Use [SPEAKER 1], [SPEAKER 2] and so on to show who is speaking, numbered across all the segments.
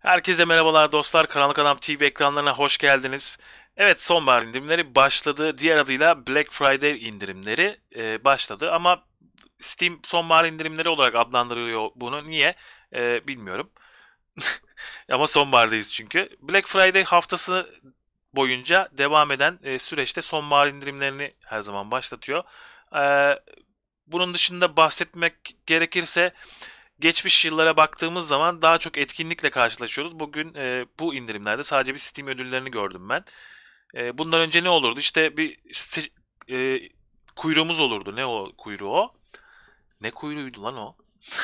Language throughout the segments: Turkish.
[SPEAKER 1] Herkese merhabalar dostlar. Karanlık Adam TV ekranlarına hoş geldiniz. Evet sonbahar indirimleri başladı. Diğer adıyla Black Friday indirimleri e, başladı. Ama Steam sonbahar indirimleri olarak adlandırılıyor bunu. Niye? E, bilmiyorum. Ama sonbahardayız çünkü. Black Friday haftası boyunca devam eden e, süreçte sonbahar indirimlerini her zaman başlatıyor. E, bunun dışında bahsetmek gerekirse geçmiş yıllara baktığımız zaman daha çok etkinlikle karşılaşıyoruz. Bugün e, bu indirimlerde sadece bir Steam ödüllerini gördüm ben. E, bundan önce ne olurdu? İşte bir e, kuyruğumuz olurdu. Ne o kuyruğu o? Ne kuyruğuydu lan o?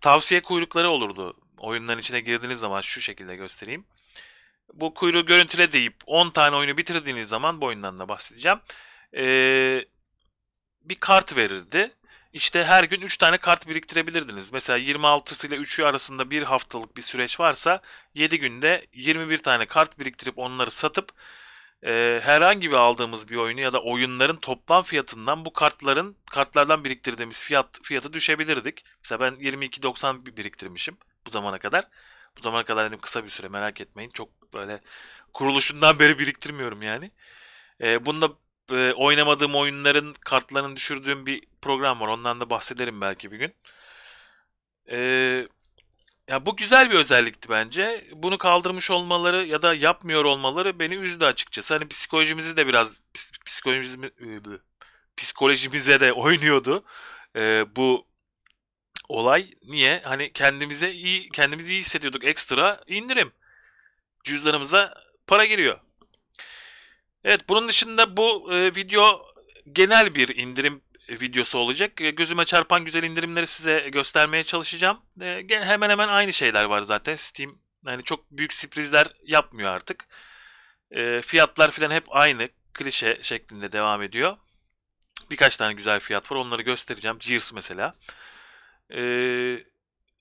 [SPEAKER 1] Tavsiye kuyrukları olurdu. Oyunların içine girdiğiniz zaman şu şekilde göstereyim. Bu kuyruğu görüntüle deyip 10 tane oyunu bitirdiğiniz zaman bu oyundan da bahsedeceğim. Ee, bir kart verirdi. İşte her gün 3 tane kart biriktirebilirdiniz. Mesela 26'sı ile 3'ü arasında bir haftalık bir süreç varsa 7 günde 21 tane kart biriktirip onları satıp e, herhangi bir aldığımız bir oyunu ya da oyunların toplam fiyatından bu kartların kartlardan biriktirdiğimiz fiyat fiyatı düşebilirdik. Mesela ben 22.90 biriktirmişim bu zamana kadar. Bu zamana kadar dedim kısa bir süre merak etmeyin. Çok böyle kuruluşundan beri biriktirmiyorum yani. E, bunu da e, oynamadığım oyunların kartlarını düşürdüğüm bir program var. Ondan da bahsederim belki bir gün. E, ya bu güzel bir özellikti bence. Bunu kaldırmış olmaları ya da yapmıyor olmaları beni üzdü açıkçası. Hani psikolojimizi de biraz psikolojimiz e, psikolojimize de oynuyordu. E, bu olay niye? Hani kendimize iyi kendimizi iyi hissediyorduk ekstra indirim. Cüzdanımıza para giriyor. Evet bunun dışında bu e, video genel bir indirim e, videosu olacak. E, gözüme çarpan güzel indirimleri size göstermeye çalışacağım. E, hemen hemen aynı şeyler var zaten. Steam yani çok büyük sürprizler yapmıyor artık. E, fiyatlar falan hep aynı. Klişe şeklinde devam ediyor. Birkaç tane güzel fiyat var. Onları göstereceğim. Gears mesela. Eee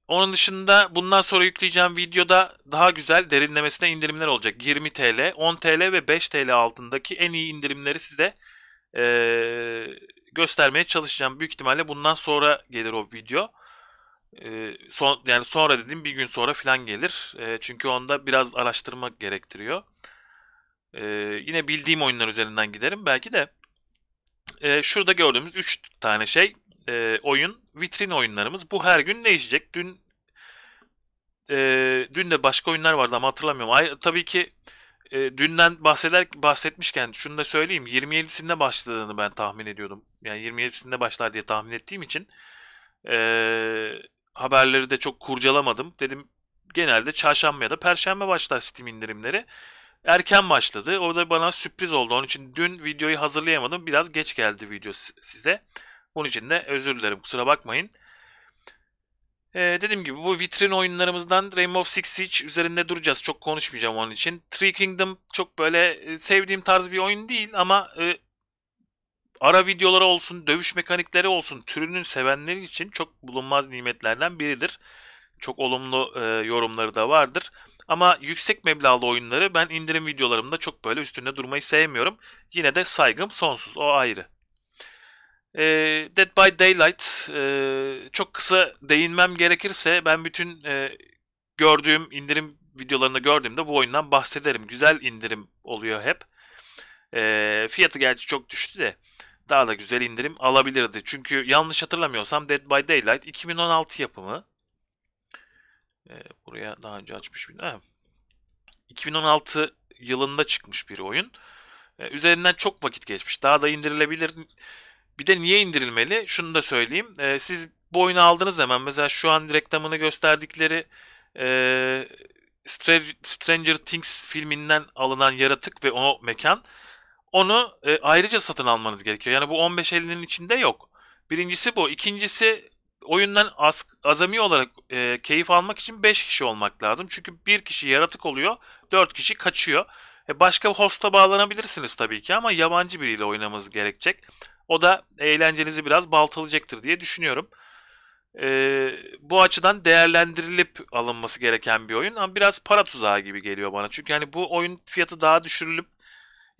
[SPEAKER 1] onun dışında bundan sonra yükleyeceğim videoda daha güzel derinlemesine indirimler olacak. 20 TL, 10 TL ve 5 TL altındaki en iyi indirimleri size e, göstermeye çalışacağım. Büyük ihtimalle bundan sonra gelir o video. E, son, yani sonra dediğim bir gün sonra falan gelir. E, çünkü onda biraz araştırma gerektiriyor. E, yine bildiğim oyunlar üzerinden giderim belki de. E, şurada gördüğümüz 3 tane şey e, oyun vitrin oyunlarımız. Bu her gün değişecek. Dün e, dün de başka oyunlar vardı ama hatırlamıyorum. Ay, tabii ki e, dünden bahseder bahsetmişken şunu da söyleyeyim. 27'sinde başladığını ben tahmin ediyordum. Yani 27'sinde başlar diye tahmin ettiğim için e, haberleri de çok kurcalamadım. Dedim genelde çarşamba ya da perşembe başlar Steam indirimleri. Erken başladı. O da bana sürpriz oldu. Onun için dün videoyu hazırlayamadım. Biraz geç geldi video size. Bunun için de özür dilerim kusura bakmayın. Ee, dediğim gibi bu vitrin oyunlarımızdan Rainbow Six Siege üzerinde duracağız. Çok konuşmayacağım onun için. Three Kingdom çok böyle e, sevdiğim tarz bir oyun değil ama e, ara videoları olsun, dövüş mekanikleri olsun türünün sevenleri için çok bulunmaz nimetlerden biridir. Çok olumlu e, yorumları da vardır. Ama yüksek meblağlı oyunları ben indirim videolarımda çok böyle üstünde durmayı sevmiyorum. Yine de saygım sonsuz o ayrı. E, Dead by Daylight e, çok kısa değinmem gerekirse ben bütün e, gördüğüm indirim videolarını gördüğümde bu oyundan bahsederim. Güzel indirim oluyor hep. E, fiyatı gerçi çok düştü de daha da güzel indirim alabilirdi. Çünkü yanlış hatırlamıyorsam Dead by Daylight 2016 yapımı. E, buraya daha önce açmış bir... Ha. 2016 yılında çıkmış bir oyun. E, üzerinden çok vakit geçmiş. Daha da indirilebilir bir de niye indirilmeli? Şunu da söyleyeyim. E, siz bu oyunu aldığınız zaman mesela şu an reklamını gösterdikleri e, Stranger Things filminden alınan yaratık ve o mekan onu e, ayrıca satın almanız gerekiyor. Yani bu 15.50'nin içinde yok. Birincisi bu. İkincisi oyundan az, azami olarak e, keyif almak için 5 kişi olmak lazım. Çünkü bir kişi yaratık oluyor, 4 kişi kaçıyor. E, başka hosta bağlanabilirsiniz tabii ki ama yabancı biriyle oynamanız gerekecek. O da eğlencenizi biraz baltalayacaktır diye düşünüyorum. Ee, bu açıdan değerlendirilip alınması gereken bir oyun ama biraz para tuzağı gibi geliyor bana. Çünkü hani bu oyun fiyatı daha düşürülüp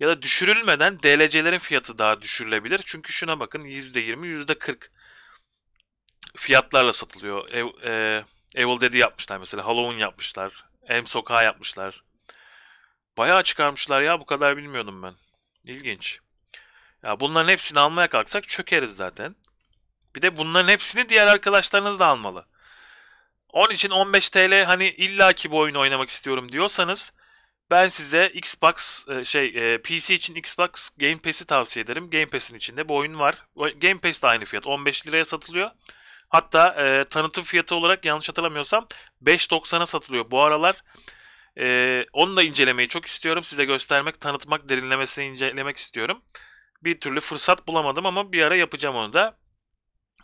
[SPEAKER 1] ya da düşürülmeden DLC'lerin fiyatı daha düşürülebilir. Çünkü şuna bakın %20, %40 fiyatlarla satılıyor. Ev, e, Evil Dead'i yapmışlar mesela. Halloween yapmışlar. M Sokağı yapmışlar. Bayağı çıkarmışlar ya bu kadar bilmiyordum ben. İlginç. Ya bunların hepsini almaya kalksak çökeriz zaten. Bir de bunların hepsini diğer arkadaşlarınız da almalı. Onun için 15 TL hani illaki bu oyunu oynamak istiyorum diyorsanız ben size Xbox e, şey e, PC için Xbox Game Pass'i tavsiye ederim. Game Pass'in içinde bu oyun var. Game Pass de aynı fiyat. 15 liraya satılıyor. Hatta e, tanıtım fiyatı olarak yanlış hatırlamıyorsam 5.90'a satılıyor. Bu aralar e, onu da incelemeyi çok istiyorum. Size göstermek, tanıtmak, derinlemesine incelemek istiyorum bir türlü fırsat bulamadım ama bir ara yapacağım onu da.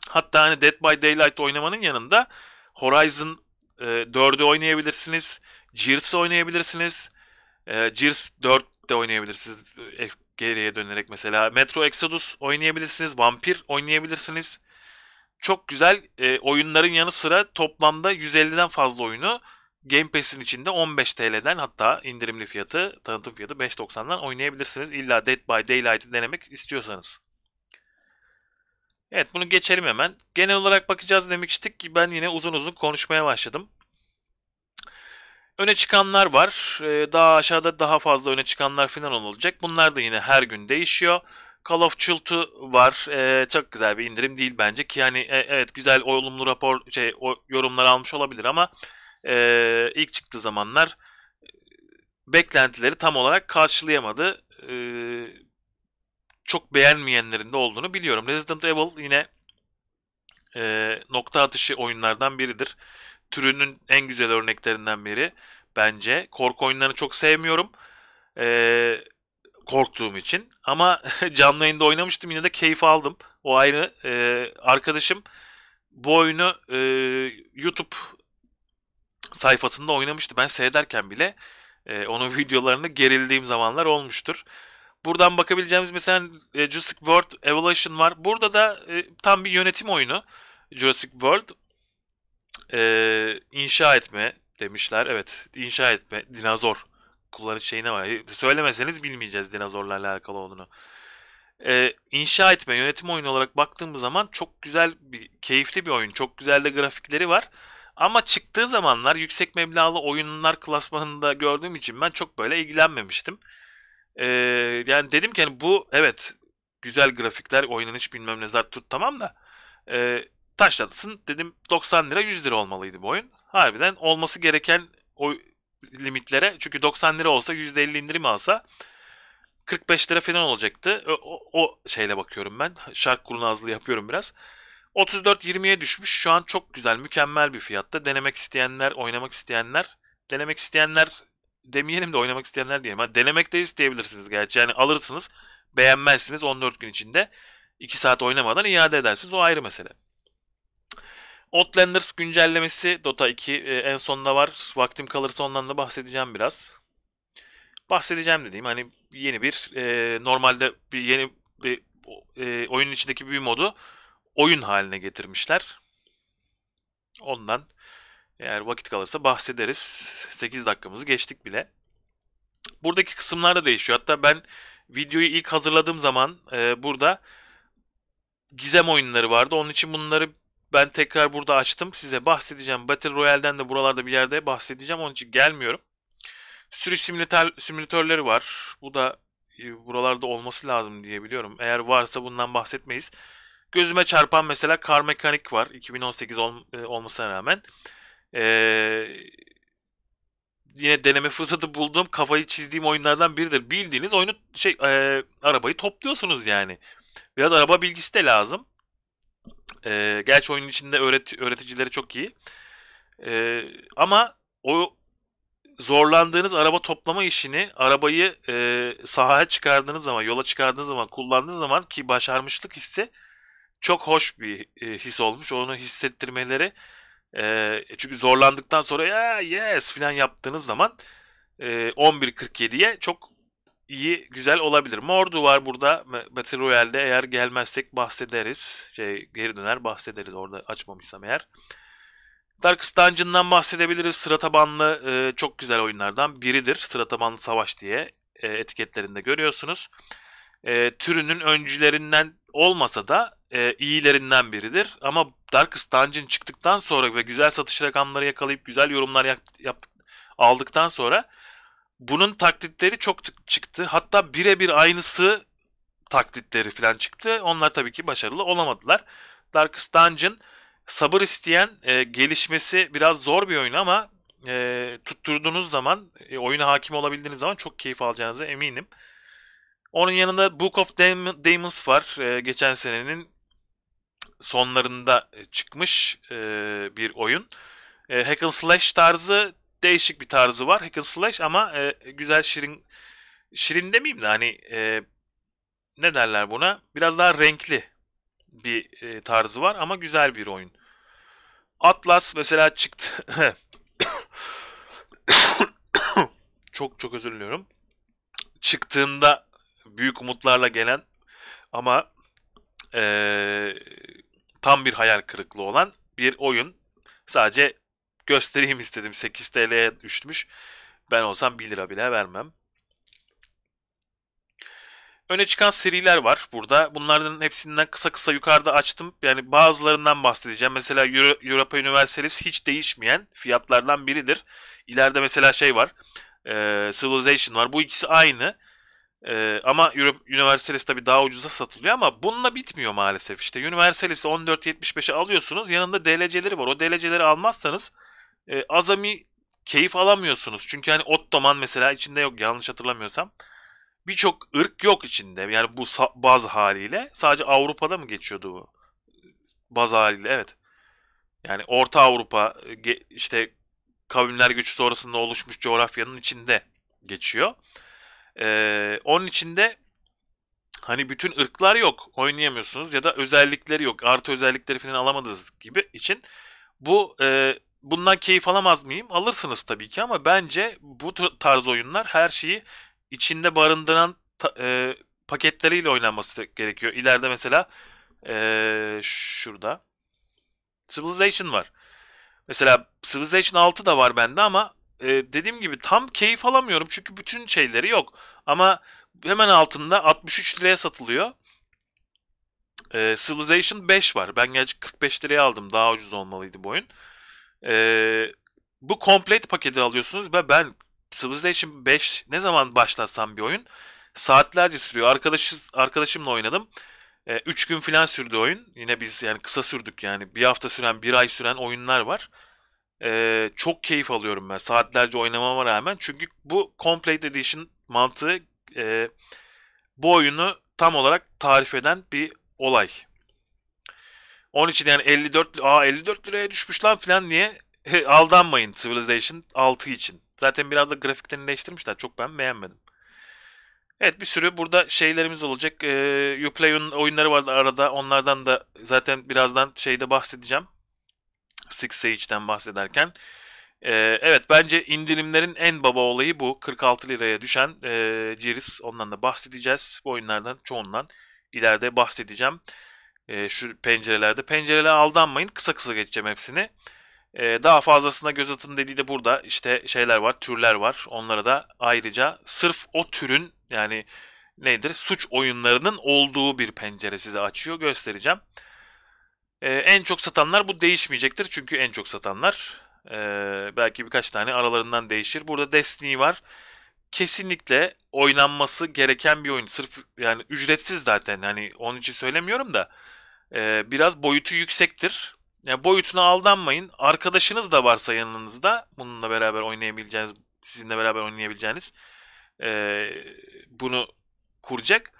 [SPEAKER 1] Hatta hani Dead by Daylight oynamanın yanında Horizon e, 4'ü oynayabilirsiniz. Gears'ı oynayabilirsiniz. E, Gears 4 de oynayabilirsiniz e, geriye dönerek mesela. Metro Exodus oynayabilirsiniz. Vampir oynayabilirsiniz. Çok güzel e, oyunların yanı sıra toplamda 150'den fazla oyunu Game Pass'in içinde 15 TL'den hatta indirimli fiyatı, tanıtım fiyatı 5.90'dan oynayabilirsiniz. İlla Dead by Daylight'ı denemek istiyorsanız. Evet bunu geçelim hemen. Genel olarak bakacağız demiştik ki ben yine uzun uzun konuşmaya başladım. Öne çıkanlar var. Ee, daha aşağıda daha fazla öne çıkanlar final olacak. Bunlar da yine her gün değişiyor. Call of Duty var. Ee, çok güzel bir indirim değil bence ki yani e, evet güzel olumlu rapor şey yorumlar almış olabilir ama e, ilk çıktığı zamanlar e, beklentileri tam olarak karşılayamadı. E, çok beğenmeyenlerin de olduğunu biliyorum. Resident Evil yine e, nokta atışı oyunlardan biridir. Türünün en güzel örneklerinden biri bence. Korku oyunlarını çok sevmiyorum. E, korktuğum için. Ama canlı yayında oynamıştım yine de keyif aldım. O ayrı. E, arkadaşım bu oyunu e, YouTube sayfasında oynamıştı. Ben seyrederken bile e, onun videolarını gerildiğim zamanlar olmuştur. Buradan bakabileceğimiz mesela e, Jurassic World Evolution var. Burada da e, tam bir yönetim oyunu Jurassic World. E, inşa etme demişler. Evet inşa etme dinozor kullanıcı şeyine var. E, söylemeseniz bilmeyeceğiz dinozorlarla alakalı olduğunu. E, inşa etme yönetim oyunu olarak baktığımız zaman çok güzel bir keyifli bir oyun. Çok güzel de grafikleri var. Ama çıktığı zamanlar yüksek meblağlı oyunlar klasmanında gördüğüm için ben çok böyle ilgilenmemiştim. Ee, yani dedim ki hani bu evet güzel grafikler oynanış bilmem ne zart tut tamam da e, taşlatsın dedim 90 lira 100 lira olmalıydı bu oyun. Harbiden olması gereken o limitlere çünkü 90 lira olsa %50 indirim alsa 45 lira falan olacaktı. O, o, o şeyle bakıyorum ben. Şark kurnazlığı yapıyorum biraz. 34-20'ye düşmüş. Şu an çok güzel, mükemmel bir fiyatta. Denemek isteyenler, oynamak isteyenler, denemek isteyenler demeyelim de oynamak isteyenler diyelim. Ha, denemek de isteyebilirsiniz gerçi. Yani alırsınız, beğenmezsiniz 14 gün içinde. 2 saat oynamadan iade edersiniz. O ayrı mesele. Outlanders güncellemesi Dota 2 e, en sonunda var. Vaktim kalırsa ondan da bahsedeceğim biraz. Bahsedeceğim dediğim hani yeni bir e, normalde bir yeni bir e, oyunun içindeki bir modu oyun haline getirmişler. Ondan eğer vakit kalırsa bahsederiz. 8 dakikamızı geçtik bile. Buradaki kısımlar da değişiyor. Hatta ben videoyu ilk hazırladığım zaman e, burada gizem oyunları vardı. Onun için bunları ben tekrar burada açtım. Size bahsedeceğim. Battle Royale'den de buralarda bir yerde bahsedeceğim. Onun için gelmiyorum. Sürüş simülatör, simülatörleri var. Bu da e, buralarda olması lazım diye biliyorum. Eğer varsa bundan bahsetmeyiz. Gözüme çarpan mesela Car Mechanic var. 2018 ol, e, olmasına rağmen. E, yine deneme fırsatı bulduğum kafayı çizdiğim oyunlardan biridir. Bildiğiniz oyunu şey e, arabayı topluyorsunuz yani. Biraz araba bilgisi de lazım. E, gerçi oyunun içinde öğret, öğreticileri çok iyi. E, ama o zorlandığınız araba toplama işini arabayı e, sahaya çıkardığınız zaman, yola çıkardığınız zaman, kullandığınız zaman ki başarmışlık hissi çok hoş bir e, his olmuş. Onu hissettirmeleri e, e çünkü zorlandıktan sonra ya yes falan yaptığınız zaman e, 11.47'ye çok iyi güzel olabilir. Mordu var burada Battle Royale'de eğer gelmezsek bahsederiz. Şey, geri döner bahsederiz orada açmamışsam eğer. Darkest Dungeon'dan bahsedebiliriz. Sıra tabanlı e, çok güzel oyunlardan biridir. Sıra tabanlı savaş diye e, etiketlerinde görüyorsunuz. E, türünün öncülerinden olmasa da e, iyilerinden biridir. Ama Darkest Dungeon çıktıktan sonra ve güzel satış rakamları yakalayıp güzel yorumlar yaptık, aldıktan sonra bunun taklitleri çok çıktı. Hatta birebir aynısı taklitleri falan çıktı. Onlar tabii ki başarılı olamadılar. Darkest Dungeon sabır isteyen, e, gelişmesi biraz zor bir oyun ama e, tutturduğunuz zaman, e, oyuna hakim olabildiğiniz zaman çok keyif alacağınıza eminim. Onun yanında Book of Dam Demons var. E, geçen senenin sonlarında e, çıkmış e, bir oyun. E, hack and slash tarzı değişik bir tarzı var. Hack and slash ama e, güzel şirin şirin demeyeyim de hani e, ne derler buna? Biraz daha renkli bir e, tarzı var ama güzel bir oyun. Atlas mesela çıktı. çok çok özür diliyorum. Çıktığında büyük umutlarla gelen ama e, tam bir hayal kırıklığı olan bir oyun. Sadece göstereyim istedim. 8 TL'ye düşmüş. Ben olsam 1 lira bile vermem. Öne çıkan seriler var burada. Bunların hepsinden kısa kısa yukarıda açtım. Yani bazılarından bahsedeceğim. Mesela Euro, Europa Universalis hiç değişmeyen fiyatlardan biridir. İleride mesela şey var. E, Civilization var. Bu ikisi aynı. Ee, ama Universalis tabii daha ucuza satılıyor ama bununla bitmiyor maalesef. İşte Universalis'i 14.75'e alıyorsunuz. Yanında DLC'leri var. O DLC'leri almazsanız e, azami keyif alamıyorsunuz. Çünkü hani Ottoman mesela içinde yok yanlış hatırlamıyorsam. Birçok ırk yok içinde. Yani bu baz haliyle. Sadece Avrupa'da mı geçiyordu bu? E, baz haliyle evet. Yani Orta Avrupa e, işte kavimler göçü sonrasında oluşmuş coğrafyanın içinde geçiyor. Ee, onun içinde hani bütün ırklar yok oynayamıyorsunuz ya da özellikleri yok artı özellikleri falan alamadığınız gibi için bu e, bundan keyif alamaz mıyım? Alırsınız tabii ki ama bence bu tarz oyunlar her şeyi içinde barındıran e, paketleriyle oynanması gerekiyor. İleride mesela e, şurada Civilization var. Mesela Civilization 6 da var bende ama e, dediğim gibi tam keyif alamıyorum çünkü bütün şeyleri yok. Ama hemen altında 63 liraya satılıyor. E, Civilization 5 var. Ben gerçi 45 liraya aldım. Daha ucuz olmalıydı bu oyun. E, bu complete paketi alıyorsunuz ve ben Civilization 5 ne zaman başlatsam bir oyun saatlerce sürüyor. Arkadaşız, arkadaşımla oynadım. 3 e, gün falan sürdü oyun. Yine biz yani kısa sürdük yani. Bir hafta süren, bir ay süren oyunlar var. Ee, çok keyif alıyorum ben saatlerce oynamama rağmen. Çünkü bu Complete Edition mantığı e, bu oyunu tam olarak tarif eden bir olay. Onun için yani 54 a 54 liraya düşmüş lan filan niye aldanmayın Civilization 6 için. Zaten biraz da grafiklerini değiştirmişler. Çok ben beğenmedim. Evet bir sürü burada şeylerimiz olacak. Ee, Uplay oyunları vardı arada. Onlardan da zaten birazdan şeyde bahsedeceğim. Six Sage'den bahsederken. E, evet bence indirimlerin en baba olayı bu. 46 liraya düşen e, Ciris. Ondan da bahsedeceğiz. Bu oyunlardan çoğundan ileride bahsedeceğim. E, şu pencerelerde. Pencerelere aldanmayın. Kısa kısa geçeceğim hepsini. E, daha fazlasına göz atın dediği de burada işte şeyler var, türler var. Onlara da ayrıca sırf o türün yani nedir? Suç oyunlarının olduğu bir pencere size açıyor. Göstereceğim. Ee, en çok satanlar bu değişmeyecektir. Çünkü en çok satanlar. Ee, belki birkaç tane aralarından değişir. Burada Destiny var. Kesinlikle oynanması gereken bir oyun. Sırf yani ücretsiz zaten. Hani onun için söylemiyorum da. Ee, biraz boyutu yüksektir. Yani boyutuna aldanmayın. Arkadaşınız da varsa yanınızda bununla beraber oynayabileceğiniz, sizinle beraber oynayabileceğiniz e, bunu kuracak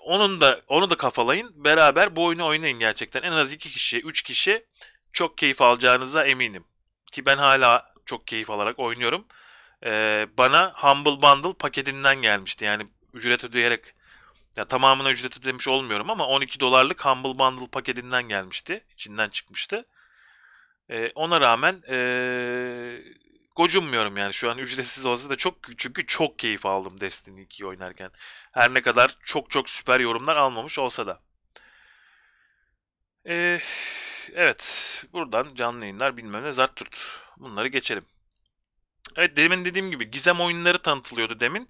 [SPEAKER 1] onun da onu da kafalayın. Beraber bu oyunu oynayın gerçekten. En az iki kişi, üç kişi çok keyif alacağınıza eminim. Ki ben hala çok keyif alarak oynuyorum. Ee, bana Humble Bundle paketinden gelmişti. Yani ücret ödeyerek ya tamamına ücret ödemiş olmuyorum ama 12 dolarlık Humble Bundle paketinden gelmişti. İçinden çıkmıştı. Ee, ona rağmen ee, gocunmuyorum yani şu an ücretsiz olsa da çok çünkü çok keyif aldım Destiny 2'yi oynarken. Her ne kadar çok çok süper yorumlar almamış olsa da. Ee, evet buradan canlı yayınlar bilmem ne zart tut. Bunları geçelim. Evet demin dediğim gibi gizem oyunları tanıtılıyordu demin.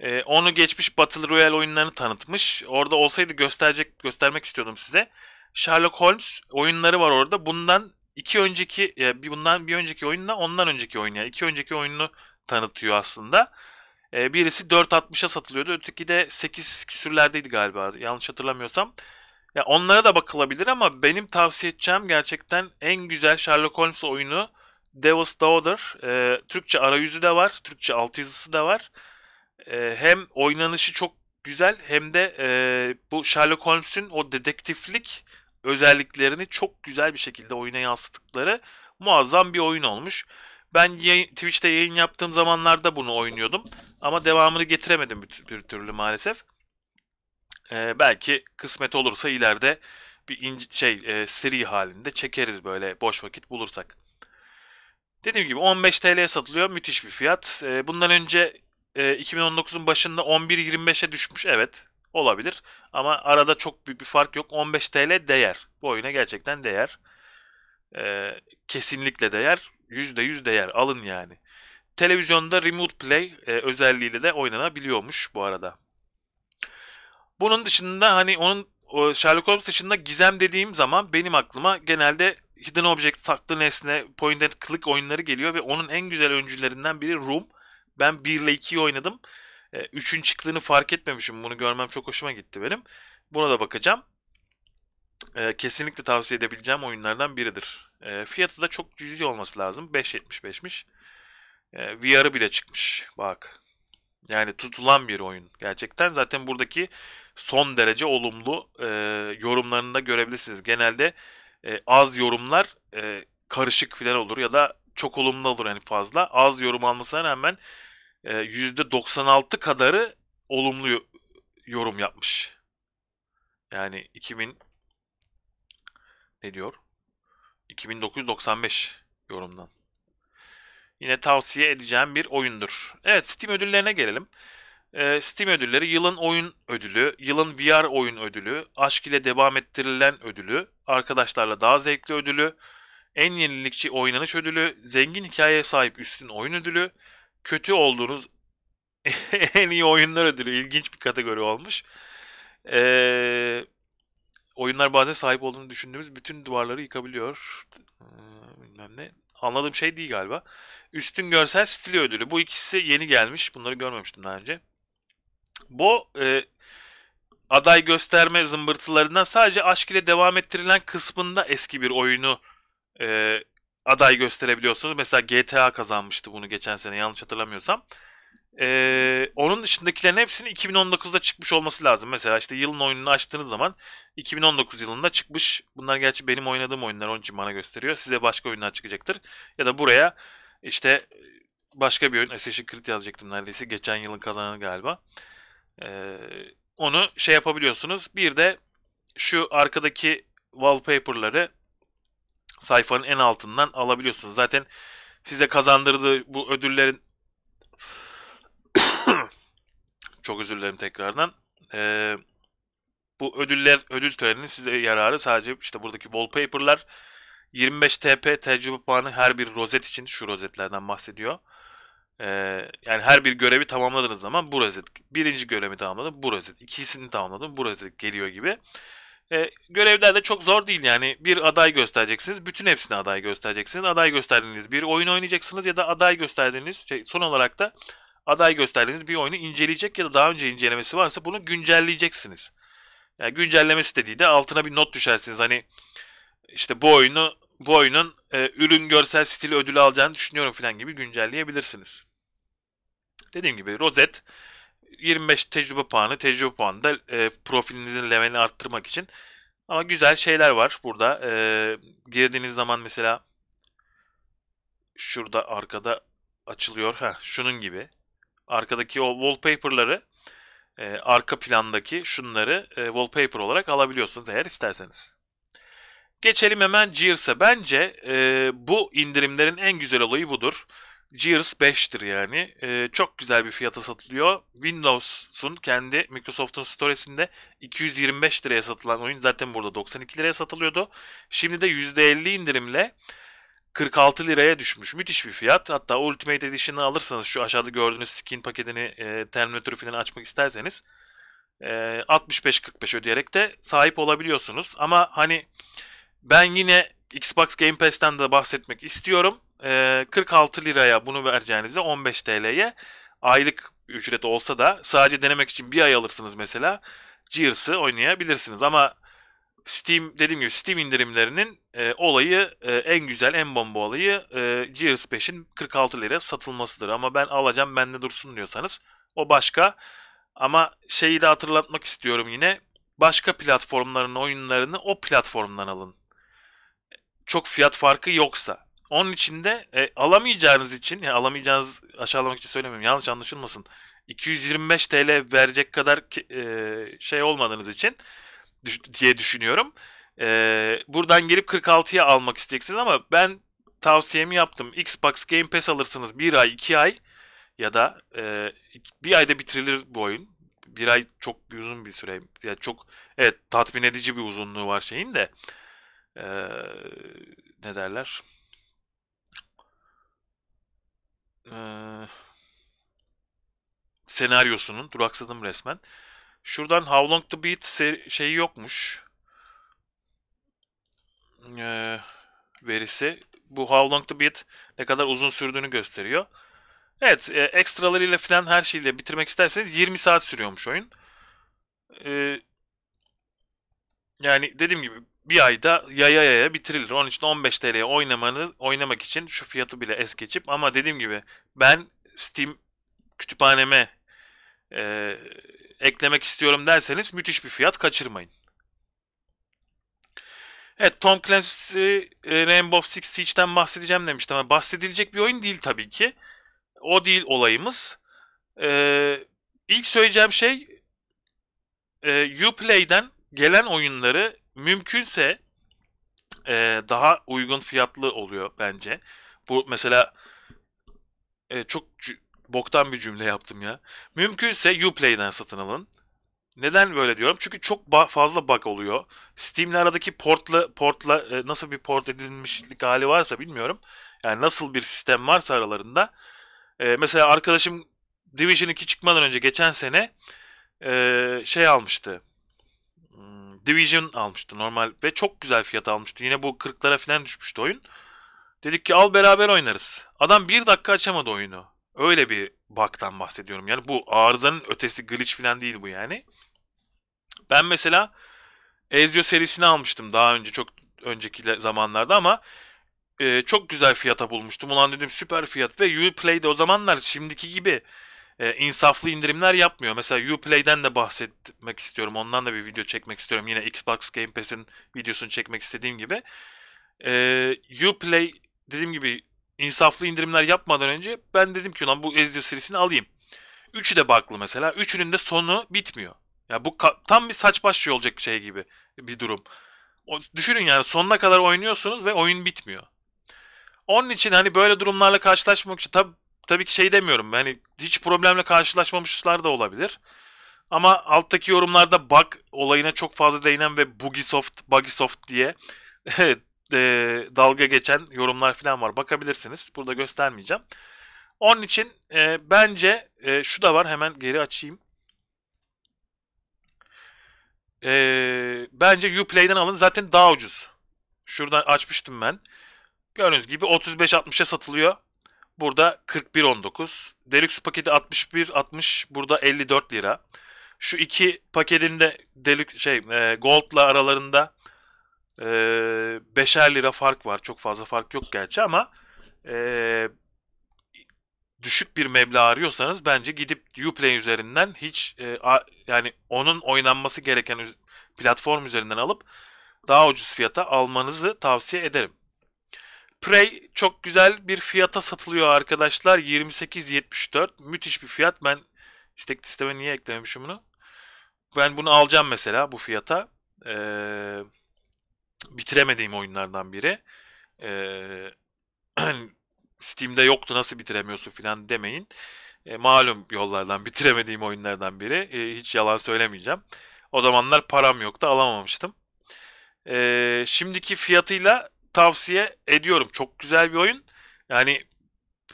[SPEAKER 1] Ee, onu geçmiş Battle Royale oyunlarını tanıtmış. Orada olsaydı gösterecek göstermek istiyordum size. Sherlock Holmes oyunları var orada. Bundan iki önceki e, bir bundan bir önceki oyunla ondan önceki oyun yani iki önceki oyunu tanıtıyor aslında. E, birisi 4.60'a satılıyordu. Öteki de 8 küsürlerdeydi galiba. Yanlış hatırlamıyorsam. Ya onlara da bakılabilir ama benim tavsiye edeceğim gerçekten en güzel Sherlock Holmes oyunu Devil's Daughter. E, Türkçe arayüzü de var. Türkçe altyazısı da var. E, hem oynanışı çok güzel hem de e, bu Sherlock Holmes'ün o dedektiflik özelliklerini çok güzel bir şekilde oyuna yansıttıkları muazzam bir oyun olmuş. Ben yayın, Twitch'te yayın yaptığım zamanlarda bunu oynuyordum. Ama devamını getiremedim bir, bir türlü maalesef. Ee, belki kısmet olursa ileride bir ince, şey e, seri halinde çekeriz böyle boş vakit bulursak. Dediğim gibi 15 TL'ye satılıyor. Müthiş bir fiyat. E, bundan önce e, 2019'un başında 11.25'e düşmüş. Evet olabilir. Ama arada çok büyük bir fark yok. 15 TL değer. Bu oyuna gerçekten değer. Ee, kesinlikle değer. %100 değer. Alın yani. Televizyonda Remote Play e, özelliğiyle de oynanabiliyormuş bu arada. Bunun dışında hani onun o Sherlock Holmes dışında gizem dediğim zaman benim aklıma genelde Hidden Object, saklı nesne, point and click oyunları geliyor ve onun en güzel öncülerinden biri Room. Ben 1 ile 2'yi oynadım. E, üçün çıktığını fark etmemişim. Bunu görmem çok hoşuma gitti benim. Buna da bakacağım. E, kesinlikle tavsiye edebileceğim oyunlardan biridir. E, fiyatı da çok cüzi olması lazım. 5.75'miş. E, VR'ı bile çıkmış. Bak. Yani tutulan bir oyun gerçekten. Zaten buradaki son derece olumlu e, yorumlarını da görebilirsiniz. Genelde e, az yorumlar e, karışık filan olur ya da çok olumlu olur yani fazla. Az yorum almasına rağmen e, %96 kadarı olumlu yorum yapmış. Yani 2000 ne diyor? 2995 yorumdan. Yine tavsiye edeceğim bir oyundur. Evet Steam ödüllerine gelelim. E, Steam ödülleri yılın oyun ödülü, yılın VR oyun ödülü, aşk ile devam ettirilen ödülü, arkadaşlarla daha zevkli ödülü, en yenilikçi oynanış ödülü, zengin hikayeye sahip üstün oyun ödülü, kötü olduğunuz en iyi oyunlar ödülü. İlginç bir kategori olmuş. Ee, oyunlar bazen sahip olduğunu düşündüğümüz bütün duvarları yıkabiliyor. Ee, bilmem ne. Anladığım şey değil galiba. Üstün görsel stili ödülü. Bu ikisi yeni gelmiş. Bunları görmemiştim daha önce. Bu e, aday gösterme zımbırtılarından sadece aşk ile devam ettirilen kısmında eski bir oyunu e, aday gösterebiliyorsunuz. Mesela GTA kazanmıştı bunu geçen sene yanlış hatırlamıyorsam. Ee, onun dışındakilerin hepsinin 2019'da çıkmış olması lazım. Mesela işte yılın oyununu açtığınız zaman 2019 yılında çıkmış. Bunlar gerçi benim oynadığım oyunlar onun için bana gösteriyor. Size başka oyunlar çıkacaktır. Ya da buraya işte başka bir oyun Assassin's Creed yazacaktım neredeyse. Geçen yılın kazananı galiba. Ee, onu şey yapabiliyorsunuz. Bir de şu arkadaki wallpaper'ları sayfanın en altından alabiliyorsunuz. Zaten size kazandırdığı bu ödüllerin çok özür dilerim tekrardan. Ee, bu ödüller, ödül töreninin size yararı sadece işte buradaki wallpaper'lar 25 TP tecrübe puanı her bir rozet için şu rozetlerden bahsediyor. Ee, yani her bir görevi tamamladığınız zaman bu rozet. Birinci görevi tamamladım bu rozet. İkisini tamamladım bu rozet geliyor gibi. E, görevler de çok zor değil yani. Bir aday göstereceksiniz. Bütün hepsini aday göstereceksiniz. Aday gösterdiğiniz bir oyun oynayacaksınız ya da aday gösterdiğiniz şey, son olarak da aday gösterdiğiniz bir oyunu inceleyecek ya da daha önce incelemesi varsa bunu güncelleyeceksiniz. Yani güncellemesi dediği de altına bir not düşersiniz. Hani işte bu oyunu bu oyunun e, ürün görsel stili ödülü alacağını düşünüyorum falan gibi güncelleyebilirsiniz. Dediğim gibi rozet 25 tecrübe puanı. Tecrübe puanı da e, profilinizin levelini arttırmak için. Ama güzel şeyler var burada. E, girdiğiniz zaman mesela şurada arkada açılıyor. ha şunun gibi. Arkadaki o wallpaper'ları e, arka plandaki şunları e, wallpaper olarak alabiliyorsunuz eğer isterseniz. Geçelim hemen Gears'a. Bence e, bu indirimlerin en güzel olayı budur. Gears 5'tir yani. E, çok güzel bir fiyata satılıyor. Windows'un kendi Microsoft'un storesinde 225 liraya satılan oyun zaten burada 92 liraya satılıyordu. Şimdi de %50 indirimle 46 liraya düşmüş. Müthiş bir fiyat. Hatta Ultimate Edition'ı alırsanız şu aşağıda gördüğünüz skin paketini e, Terminator falan açmak isterseniz e, 65-45 ödeyerek de sahip olabiliyorsunuz. Ama hani ben yine Xbox Game Pass'ten de bahsetmek istiyorum e, ee, 46 liraya bunu vereceğinizde 15 TL'ye aylık ücret olsa da sadece denemek için bir ay alırsınız mesela. Gears'ı oynayabilirsiniz ama Steam dediğim gibi Steam indirimlerinin e, olayı e, en güzel en bomba olayı e, Gears 5'in 46 liraya satılmasıdır. Ama ben alacağım bende dursun diyorsanız o başka. Ama şeyi de hatırlatmak istiyorum yine başka platformların oyunlarını o platformdan alın. Çok fiyat farkı yoksa. Onun içinde e, alamayacağınız için, yani alamayacağınız aşağılamak için söylemiyorum yanlış anlaşılmasın. 225 TL verecek kadar e, şey olmadığınız için düş, diye düşünüyorum. E, buradan gelip 46'ya almak isteyeceksiniz ama ben tavsiyemi yaptım. Xbox Game Pass alırsınız 1 ay 2 ay ya da e, bir ayda bitirilir bu oyun. Bir ay çok bir uzun bir süre. Yani çok evet tatmin edici bir uzunluğu var şeyin de. E, ne derler? e, senaryosunun duraksadım resmen. Şuradan How Long to Beat şeyi yokmuş. E, verisi. Bu How Long to Beat ne kadar uzun sürdüğünü gösteriyor. Evet, e, ekstralarıyla falan her şeyle bitirmek isterseniz 20 saat sürüyormuş oyun. E, yani dediğim gibi bir ayda yaya yaya bitirilir. Onun için 15 TL'ye oynamanı, oynamak için şu fiyatı bile es geçip ama dediğim gibi ben Steam kütüphaneme e, eklemek istiyorum derseniz müthiş bir fiyat kaçırmayın. Evet Tom Clancy e, Rainbow Six Siege'den bahsedeceğim demiştim ama bahsedilecek bir oyun değil tabii ki. O değil olayımız. Ee, ilk söyleyeceğim şey e, Uplay'den gelen oyunları mümkünse e, daha uygun fiyatlı oluyor bence. Bu mesela e, çok boktan bir cümle yaptım ya. Mümkünse Uplay'den satın alın. Neden böyle diyorum? Çünkü çok fazla bug oluyor. Steam'le aradaki portla portla e, nasıl bir port edilmişlik hali varsa bilmiyorum. Yani nasıl bir sistem varsa aralarında. E, mesela arkadaşım Division 2 çıkmadan önce geçen sene e, şey almıştı. Division almıştı normal ve çok güzel fiyat almıştı. Yine bu 40'lara falan düşmüştü oyun. Dedik ki al beraber oynarız. Adam bir dakika açamadı oyunu. Öyle bir bug'dan bahsediyorum. Yani bu arızanın ötesi glitch falan değil bu yani. Ben mesela Ezio serisini almıştım daha önce çok önceki zamanlarda ama e, çok güzel fiyata bulmuştum. Ulan dedim süper fiyat ve Uplay'de o zamanlar şimdiki gibi e, insaflı indirimler yapmıyor. Mesela Uplay'den de bahsetmek istiyorum. Ondan da bir video çekmek istiyorum. Yine Xbox Game Pass'in videosunu çekmek istediğim gibi. E, Uplay dediğim gibi insaflı indirimler yapmadan önce ben dedim ki lan bu Ezio serisini alayım. Üçü de baklı mesela. Üçünün de sonu bitmiyor. Ya bu tam bir saç baş şey olacak şey gibi bir durum. O, düşünün yani sonuna kadar oynuyorsunuz ve oyun bitmiyor. Onun için hani böyle durumlarla karşılaşmak için tabii tabii ki şey demiyorum. Hani hiç problemle karşılaşmamışlar da olabilir. Ama alttaki yorumlarda bug olayına çok fazla değinen ve Bugisoft, Bugisoft diye e, dalga geçen yorumlar falan var. Bakabilirsiniz. Burada göstermeyeceğim. Onun için e, bence e, şu da var. Hemen geri açayım. E, bence Uplay'den alın. Zaten daha ucuz. Şuradan açmıştım ben. Gördüğünüz gibi 35-60'a satılıyor. Burada 41.19. Deluxe paketi 61.60. Burada 54 lira. Şu iki paketinde de deluxe şey e, Gold'la aralarında e, 5'er lira fark var. Çok fazla fark yok gerçi ama e, düşük bir meblağ arıyorsanız bence gidip Uplay üzerinden hiç e, a, yani onun oynanması gereken platform üzerinden alıp daha ucuz fiyata almanızı tavsiye ederim. Prey çok güzel bir fiyata satılıyor arkadaşlar. 28.74. Müthiş bir fiyat. Ben istek listeme niye eklememişim bunu? Ben bunu alacağım mesela bu fiyata. Ee, bitiremediğim oyunlardan biri. Ee, Steam'de yoktu nasıl bitiremiyorsun filan demeyin. E, malum yollardan bitiremediğim oyunlardan biri. E, hiç yalan söylemeyeceğim. O zamanlar param yoktu alamamıştım. E, şimdiki fiyatıyla tavsiye ediyorum. Çok güzel bir oyun. Yani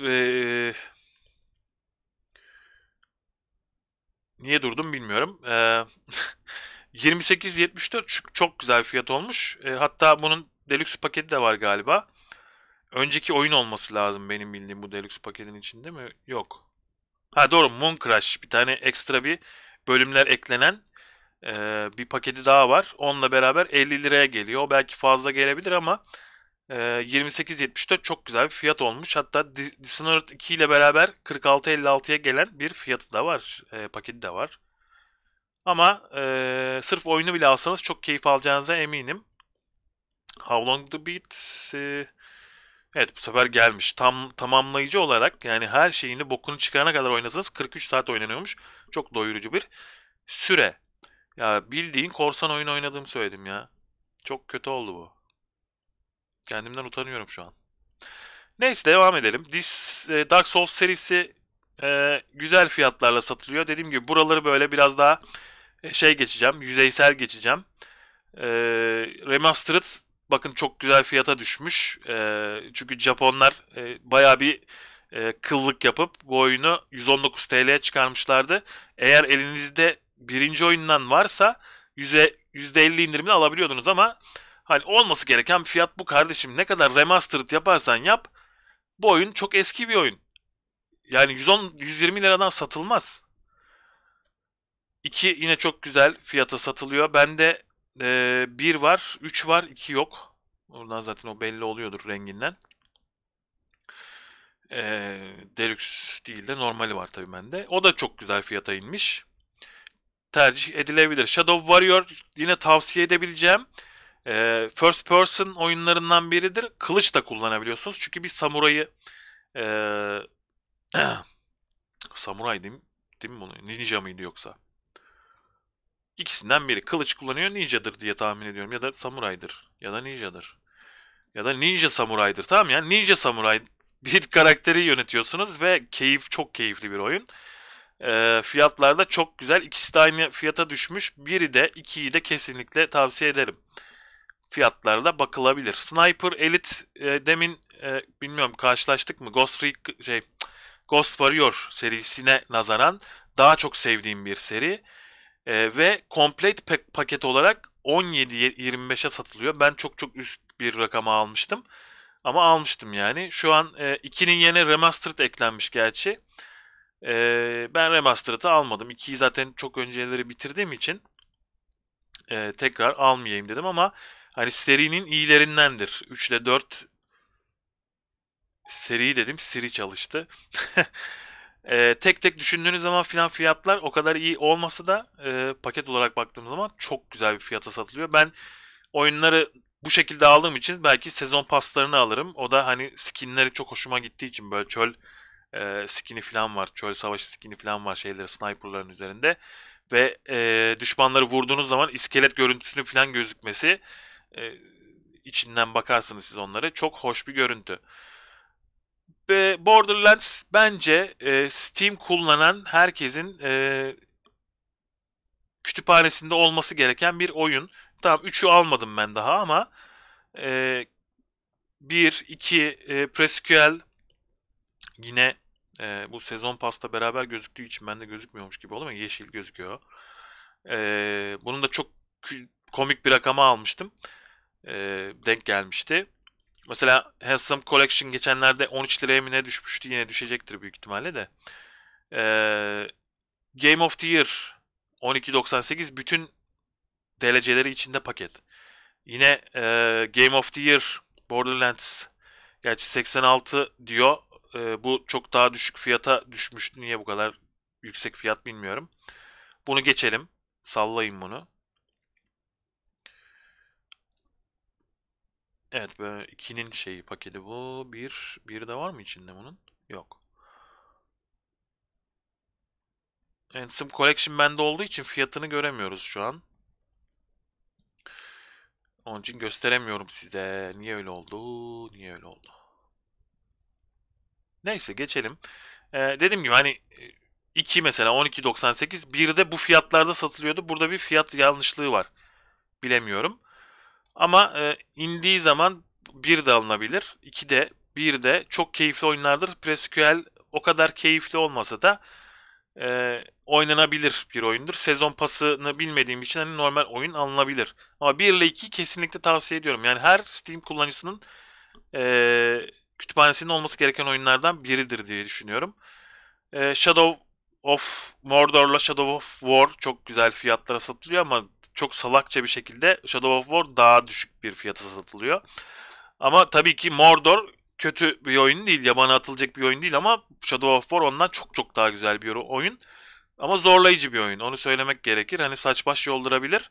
[SPEAKER 1] ee, niye durdum bilmiyorum. E, 28.74 çok güzel fiyat olmuş. E, hatta bunun deluxe paketi de var galiba. Önceki oyun olması lazım benim bildiğim bu deluxe paketin içinde mi? Yok. Ha doğru Moon Crash bir tane ekstra bir bölümler eklenen e, bir paketi daha var. Onunla beraber 50 liraya geliyor. O belki fazla gelebilir ama e, ee, 28.74 çok güzel bir fiyat olmuş. Hatta Dishonored 2 ile beraber 46.56'ya gelen bir fiyatı da var. E, paketi de var. Ama e, sırf oyunu bile alsanız çok keyif alacağınıza eminim. How Long The Beat... E, evet bu sefer gelmiş. Tam tamamlayıcı olarak yani her şeyini bokunu çıkarana kadar oynasanız 43 saat oynanıyormuş. Çok doyurucu bir süre. Ya bildiğin korsan oyun oynadığımı söyledim ya. Çok kötü oldu bu. Kendimden utanıyorum şu an. Neyse devam edelim. This, e, Dark Souls serisi e, güzel fiyatlarla satılıyor. Dediğim gibi buraları böyle biraz daha e, şey geçeceğim, yüzeysel geçeceğim. E, Remastered bakın çok güzel fiyata düşmüş. E, çünkü Japonlar e, baya bir e, kıllık yapıp bu oyunu 119 TL'ye çıkarmışlardı. Eğer elinizde birinci oyundan varsa %50 indirimini alabiliyordunuz ama Hani olması gereken bir fiyat bu kardeşim. Ne kadar remastered yaparsan yap. Bu oyun çok eski bir oyun. Yani 110 120 liradan satılmaz. 2 yine çok güzel fiyata satılıyor. Bende e, 1 var, 3 var, 2 yok. Oradan zaten o belli oluyordur renginden. E, Deluxe değil de normali var tabii bende. O da çok güzel fiyata inmiş. Tercih edilebilir. Shadow Warrior yine tavsiye edebileceğim. E, first person oyunlarından biridir. Kılıç da kullanabiliyorsunuz. Çünkü bir samurayı e, samuray değil mi? Değil mi bunu? Ninja mıydı yoksa? İkisinden biri. Kılıç kullanıyor ninjadır diye tahmin ediyorum. Ya da samuraydır. Ya da ninjadır. Ya da ninja samuraydır. Tamam yani ninja samuray bir karakteri yönetiyorsunuz ve keyif çok keyifli bir oyun. E, ee, fiyatlarda çok güzel. İkisi de aynı fiyata düşmüş. Biri de ikiyi de kesinlikle tavsiye ederim fiyatlarla bakılabilir. Sniper Elite e, demin e, bilmiyorum karşılaştık mı? Ghost Re- şey Ghost Warrior serisine nazaran daha çok sevdiğim bir seri. E, ve Complete pa- paket olarak 17-25'e satılıyor. Ben çok çok üst bir rakama almıştım. Ama almıştım yani. Şu an e, 2'nin yerine Remastered eklenmiş gerçi. E, ben Remastered'ı almadım. 2'yi zaten çok önceleri bitirdiğim için e, tekrar almayayım dedim ama Hani serinin iyilerindendir. 3 ile 4 seri dedim. Siri çalıştı. e, tek tek düşündüğünüz zaman filan fiyatlar o kadar iyi olmasa da e, paket olarak baktığım zaman çok güzel bir fiyata satılıyor. Ben oyunları bu şekilde aldığım için belki sezon paslarını alırım. O da hani skinleri çok hoşuma gittiği için böyle çöl e, skini falan var. Çöl savaşı skini falan var şeyleri sniperların üzerinde. Ve e, düşmanları vurduğunuz zaman iskelet görüntüsünü falan gözükmesi e, içinden bakarsınız siz onlara. Çok hoş bir görüntü. Ve Borderlands bence e, Steam kullanan herkesin e, kütüphanesinde olması gereken bir oyun. Tamam 3'ü almadım ben daha ama e, 1, 2, e, Presquel yine e, bu sezon pasta beraber gözüktüğü için bende gözükmüyormuş gibi oldu ama yeşil gözüküyor. E, bunun da çok komik bir rakama almıştım e, denk gelmişti. Mesela Handsome Collection geçenlerde 13 liraya mı ne düşmüştü? Yine düşecektir büyük ihtimalle de. E, Game of the Year 12.98 bütün DLC'leri içinde paket. Yine e, Game of the Year Borderlands gerçi 86 diyor. E, bu çok daha düşük fiyata düşmüştü. Niye bu kadar yüksek fiyat bilmiyorum. Bunu geçelim. Sallayın bunu. Evet böyle 2'nin şeyi paketi bu. Bir bir de var mı içinde bunun? Yok. Handsome Collection bende olduğu için fiyatını göremiyoruz şu an. Onun için gösteremiyorum size. Niye öyle oldu? Niye öyle oldu? Neyse geçelim. Ee, dediğim gibi hani 2 e, mesela 12.98 bir de bu fiyatlarda satılıyordu. Burada bir fiyat yanlışlığı var. Bilemiyorum. Ama e, indiği zaman bir de alınabilir. 2 de bir de çok keyifli oyunlardır. PreSQL o kadar keyifli olmasa da e, oynanabilir bir oyundur. Sezon pasını bilmediğim için hani normal oyun alınabilir. Ama 1 ile 2 kesinlikle tavsiye ediyorum. Yani her Steam kullanıcısının e, kütüphanesinin olması gereken oyunlardan biridir diye düşünüyorum. E, Shadow of Mordor'la Shadow of War çok güzel fiyatlara satılıyor ama çok salakça bir şekilde Shadow of War daha düşük bir fiyata satılıyor. Ama tabii ki Mordor kötü bir oyun değil. Yabana atılacak bir oyun değil ama Shadow of War ondan çok çok daha güzel bir oyun. Ama zorlayıcı bir oyun. Onu söylemek gerekir. Hani saç baş yoldurabilir.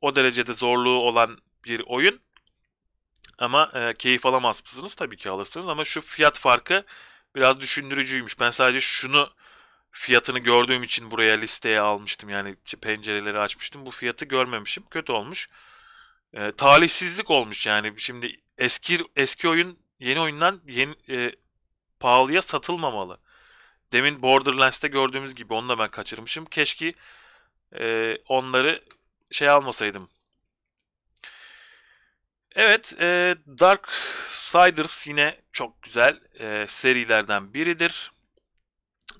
[SPEAKER 1] O derecede zorluğu olan bir oyun. Ama e, keyif alamaz mısınız? Tabii ki alırsınız ama şu fiyat farkı biraz düşündürücüymüş. Ben sadece şunu fiyatını gördüğüm için buraya listeye almıştım. Yani pencereleri açmıştım. Bu fiyatı görmemişim. Kötü olmuş. E, talihsizlik olmuş yani. Şimdi eski eski oyun yeni oyundan yeni e, pahalıya satılmamalı. Demin Borderlands'te gördüğümüz gibi onu da ben kaçırmışım. Keşke e, onları şey almasaydım. Evet, e, Dark Siders yine çok güzel e, serilerden biridir.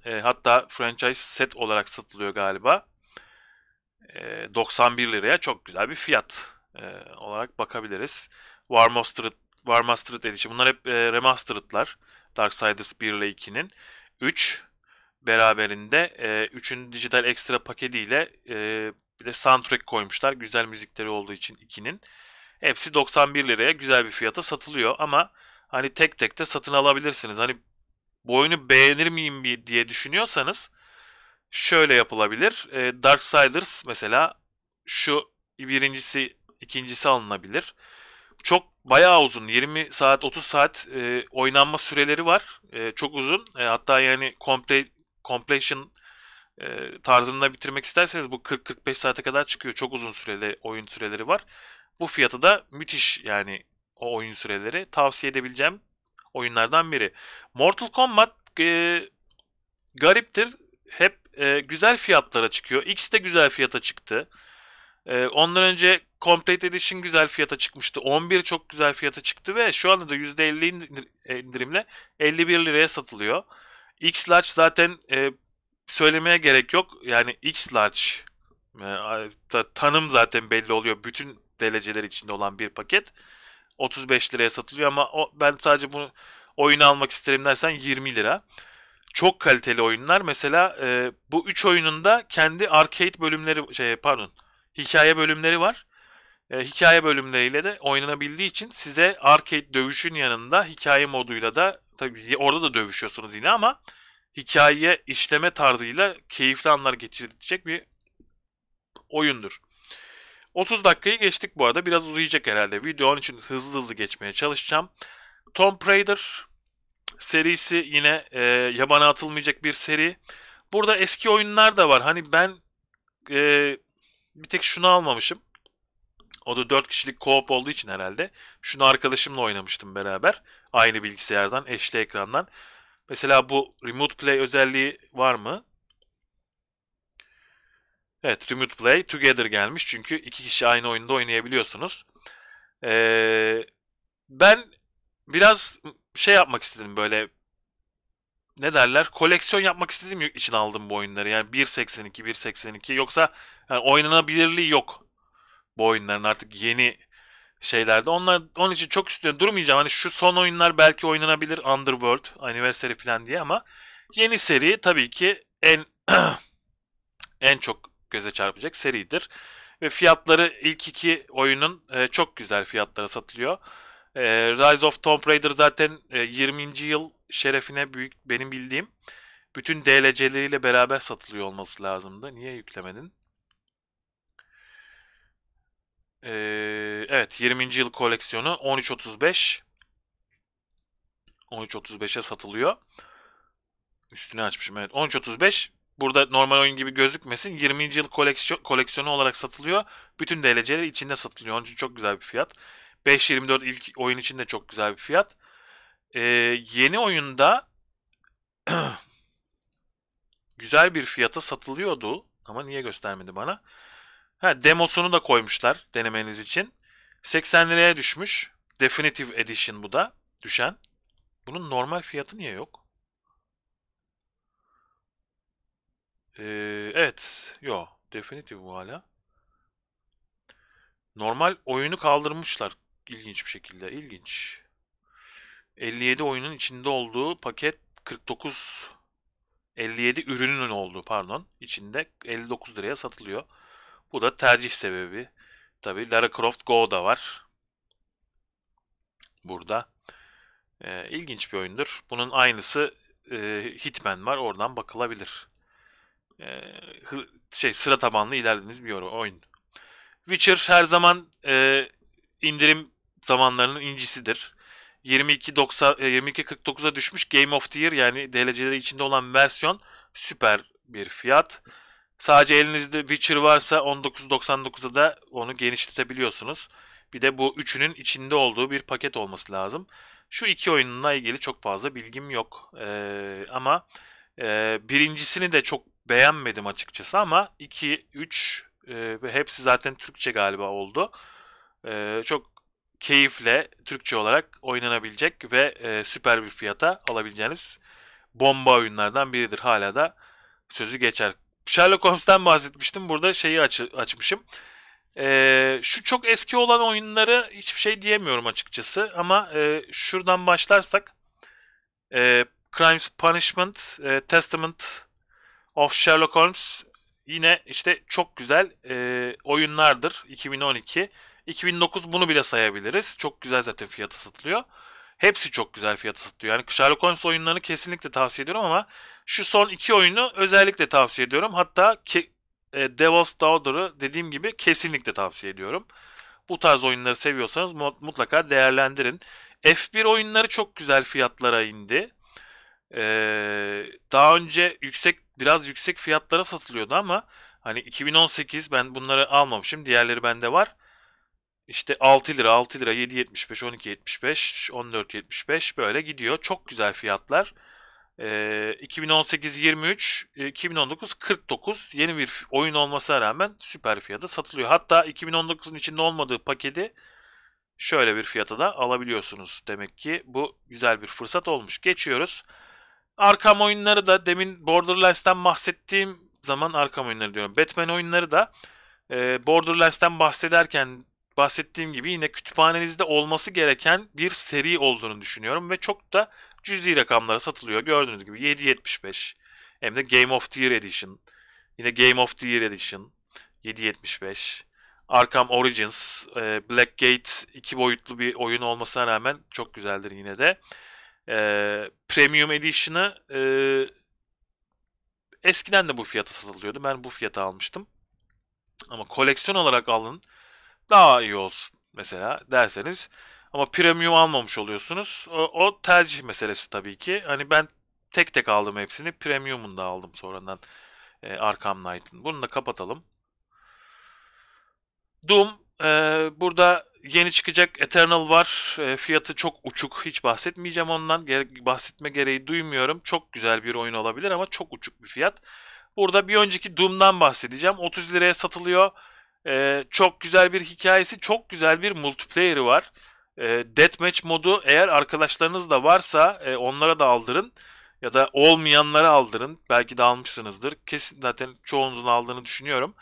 [SPEAKER 1] E, hatta franchise set olarak satılıyor galiba. E, 91 liraya çok güzel bir fiyat e, olarak bakabiliriz. War Mastered, War Mastered Edition. Bunlar hep e, remastered'lar. Darksiders 1 ile 2'nin. 3 beraberinde e, 3'ün dijital ekstra paketiyle e, bir de soundtrack koymuşlar. Güzel müzikleri olduğu için 2'nin. Hepsi 91 liraya güzel bir fiyata satılıyor ama hani tek tek de satın alabilirsiniz. Hani bu oyunu beğenir miyim diye düşünüyorsanız şöyle yapılabilir. E, ee, Darksiders mesela şu birincisi ikincisi alınabilir. Çok bayağı uzun 20 saat 30 saat e, oynanma süreleri var. E, çok uzun. E, hatta yani komple completion e, tarzında bitirmek isterseniz bu 40-45 saate kadar çıkıyor. Çok uzun süreli oyun süreleri var. Bu fiyatı da müthiş yani o oyun süreleri. Tavsiye edebileceğim oyunlardan biri. Mortal Kombat e, gariptir. Hep e, güzel fiyatlara çıkıyor. X de güzel fiyata çıktı. E, ondan önce Complete Edition güzel fiyata çıkmıştı. 11 çok güzel fiyata çıktı ve şu anda da %50 e, indirimle 51 liraya satılıyor. X Large zaten e, söylemeye gerek yok. Yani X Large e, tanım zaten belli oluyor. Bütün dereceler içinde olan bir paket. 35 liraya satılıyor ama o, ben sadece bunu oyunu almak isterim dersen 20 lira. Çok kaliteli oyunlar. Mesela e, bu 3 oyununda kendi arcade bölümleri şey pardon hikaye bölümleri var. E, hikaye bölümleriyle de oynanabildiği için size arcade dövüşün yanında hikaye moduyla da tabii orada da dövüşüyorsunuz yine ama hikaye işleme tarzıyla keyifli anlar geçirecek bir oyundur. 30 dakikayı geçtik bu arada. Biraz uzayacak herhalde. Video onun için hızlı hızlı geçmeye çalışacağım. Tom Raider serisi yine e, yabana atılmayacak bir seri. Burada eski oyunlar da var. Hani ben e, bir tek şunu almamışım. O da 4 kişilik co-op olduğu için herhalde. Şunu arkadaşımla oynamıştım beraber. Aynı bilgisayardan, eşli ekrandan. Mesela bu Remote Play özelliği var mı? Evet Remote Play Together gelmiş. Çünkü iki kişi aynı oyunda oynayabiliyorsunuz. Ee, ben biraz şey yapmak istedim böyle ne derler koleksiyon yapmak istediğim için aldım bu oyunları. Yani 1.82 1.82 yoksa yani oynanabilirliği yok bu oyunların artık yeni şeylerde. Onlar onun için çok üstüne durmayacağım. Hani şu son oyunlar belki oynanabilir Underworld, Anniversary falan diye ama yeni seri tabii ki en en çok göze çarpacak seridir. Ve fiyatları ilk iki oyunun e, çok güzel fiyatlara satılıyor. E, Rise of Tomb Raider zaten e, 20. yıl şerefine büyük benim bildiğim bütün DLC'leriyle beraber satılıyor olması lazımdı. Niye yüklemedin? E, evet 20. yıl koleksiyonu 13.35 13.35'e satılıyor. Üstünü açmışım evet. 13.35 burada normal oyun gibi gözükmesin. 20. yıl koleksiyon, koleksiyonu olarak satılıyor. Bütün DLC'ler içinde satılıyor. Onun için çok güzel bir fiyat. 5.24 ilk oyun için de çok güzel bir fiyat. Ee, yeni oyunda güzel bir fiyata satılıyordu. Ama niye göstermedi bana? Ha, demosunu da koymuşlar denemeniz için. 80 liraya düşmüş. Definitive Edition bu da düşen. Bunun normal fiyatı niye yok? Ee, evet. Yo. Definitive bu hala. Normal oyunu kaldırmışlar. ilginç bir şekilde. İlginç. 57 oyunun içinde olduğu paket 49 57 ürünün olduğu pardon içinde 59 liraya satılıyor. Bu da tercih sebebi. Tabi Lara Croft Go da var. Burada. Ee, ilginç bir oyundur. Bunun aynısı e, Hitman var. Oradan bakılabilir e, şey sıra tabanlı ilerlediğiniz bir oyun. Witcher her zaman e, indirim zamanlarının incisidir. 22.90 22.49'a e, düşmüş Game of the Year yani DLC'leri içinde olan versiyon süper bir fiyat. Sadece elinizde Witcher varsa 19.99'a da onu genişletebiliyorsunuz. Bir de bu üçünün içinde olduğu bir paket olması lazım. Şu iki oyunla ilgili çok fazla bilgim yok. Ee, ama e, birincisini de çok beğenmedim açıkçası ama 2, 3 e, ve hepsi zaten Türkçe galiba oldu. E, çok keyifle Türkçe olarak oynanabilecek ve e, süper bir fiyata alabileceğiniz bomba oyunlardan biridir. Hala da sözü geçer. Sherlock Holmes'ten bahsetmiştim. Burada şeyi aç açmışım. E, şu çok eski olan oyunları hiçbir şey diyemiyorum açıkçası. Ama e, şuradan başlarsak e, Crimes Punishment, e, Testament of Sherlock Holmes yine işte çok güzel e, oyunlardır 2012. 2009 bunu bile sayabiliriz. Çok güzel zaten fiyatı satılıyor. Hepsi çok güzel fiyatı satılıyor. Yani Sherlock Holmes oyunlarını kesinlikle tavsiye ediyorum ama şu son iki oyunu özellikle tavsiye ediyorum. Hatta ke- e, Devil's Daughter'ı dediğim gibi kesinlikle tavsiye ediyorum. Bu tarz oyunları seviyorsanız mutlaka değerlendirin. F1 oyunları çok güzel fiyatlara indi. Ee, daha önce yüksek biraz yüksek fiyatlara satılıyordu ama hani 2018 ben bunları almamışım. Diğerleri bende var. İşte 6 lira, 6 lira, 7.75, 12.75, 14.75 böyle gidiyor. Çok güzel fiyatlar. E, 2018 23, 2019 49 yeni bir oyun olmasına rağmen süper fiyata satılıyor. Hatta 2019'un içinde olmadığı paketi şöyle bir fiyata da alabiliyorsunuz. Demek ki bu güzel bir fırsat olmuş. Geçiyoruz. Arkham oyunları da demin Borderlands'ten bahsettiğim zaman Arkham oyunları diyorum. Batman oyunları da e, Borderlands'ten bahsederken bahsettiğim gibi yine kütüphanenizde olması gereken bir seri olduğunu düşünüyorum ve çok da cüzi rakamlara satılıyor. Gördüğünüz gibi 7.75 hem de Game of the Year Edition. Yine Game of the Year Edition 7.75. Arkham Origins, e, Blackgate iki boyutlu bir oyun olmasına rağmen çok güzeldir yine de e, Premium Edition'ı e, eskiden de bu fiyata satılıyordu. Ben bu fiyata almıştım. Ama koleksiyon olarak alın daha iyi olsun mesela derseniz. Ama premium almamış oluyorsunuz. O, o tercih meselesi tabii ki. Hani ben tek tek aldım hepsini. Premium'unu da aldım sonradan. E, Arkham Knight'ın. Bunu da kapatalım. Doom e, burada Yeni çıkacak Eternal var. E, fiyatı çok uçuk. Hiç bahsetmeyeceğim ondan. Gere- bahsetme gereği duymuyorum. Çok güzel bir oyun olabilir ama çok uçuk bir fiyat. Burada bir önceki Doom'dan bahsedeceğim. 30 liraya satılıyor. E, çok güzel bir hikayesi, çok güzel bir multiplayer'ı var. E, Deathmatch modu eğer arkadaşlarınız da varsa e, onlara da aldırın. Ya da olmayanlara aldırın. Belki de almışsınızdır. Kesin zaten çoğunuzun aldığını düşünüyorum.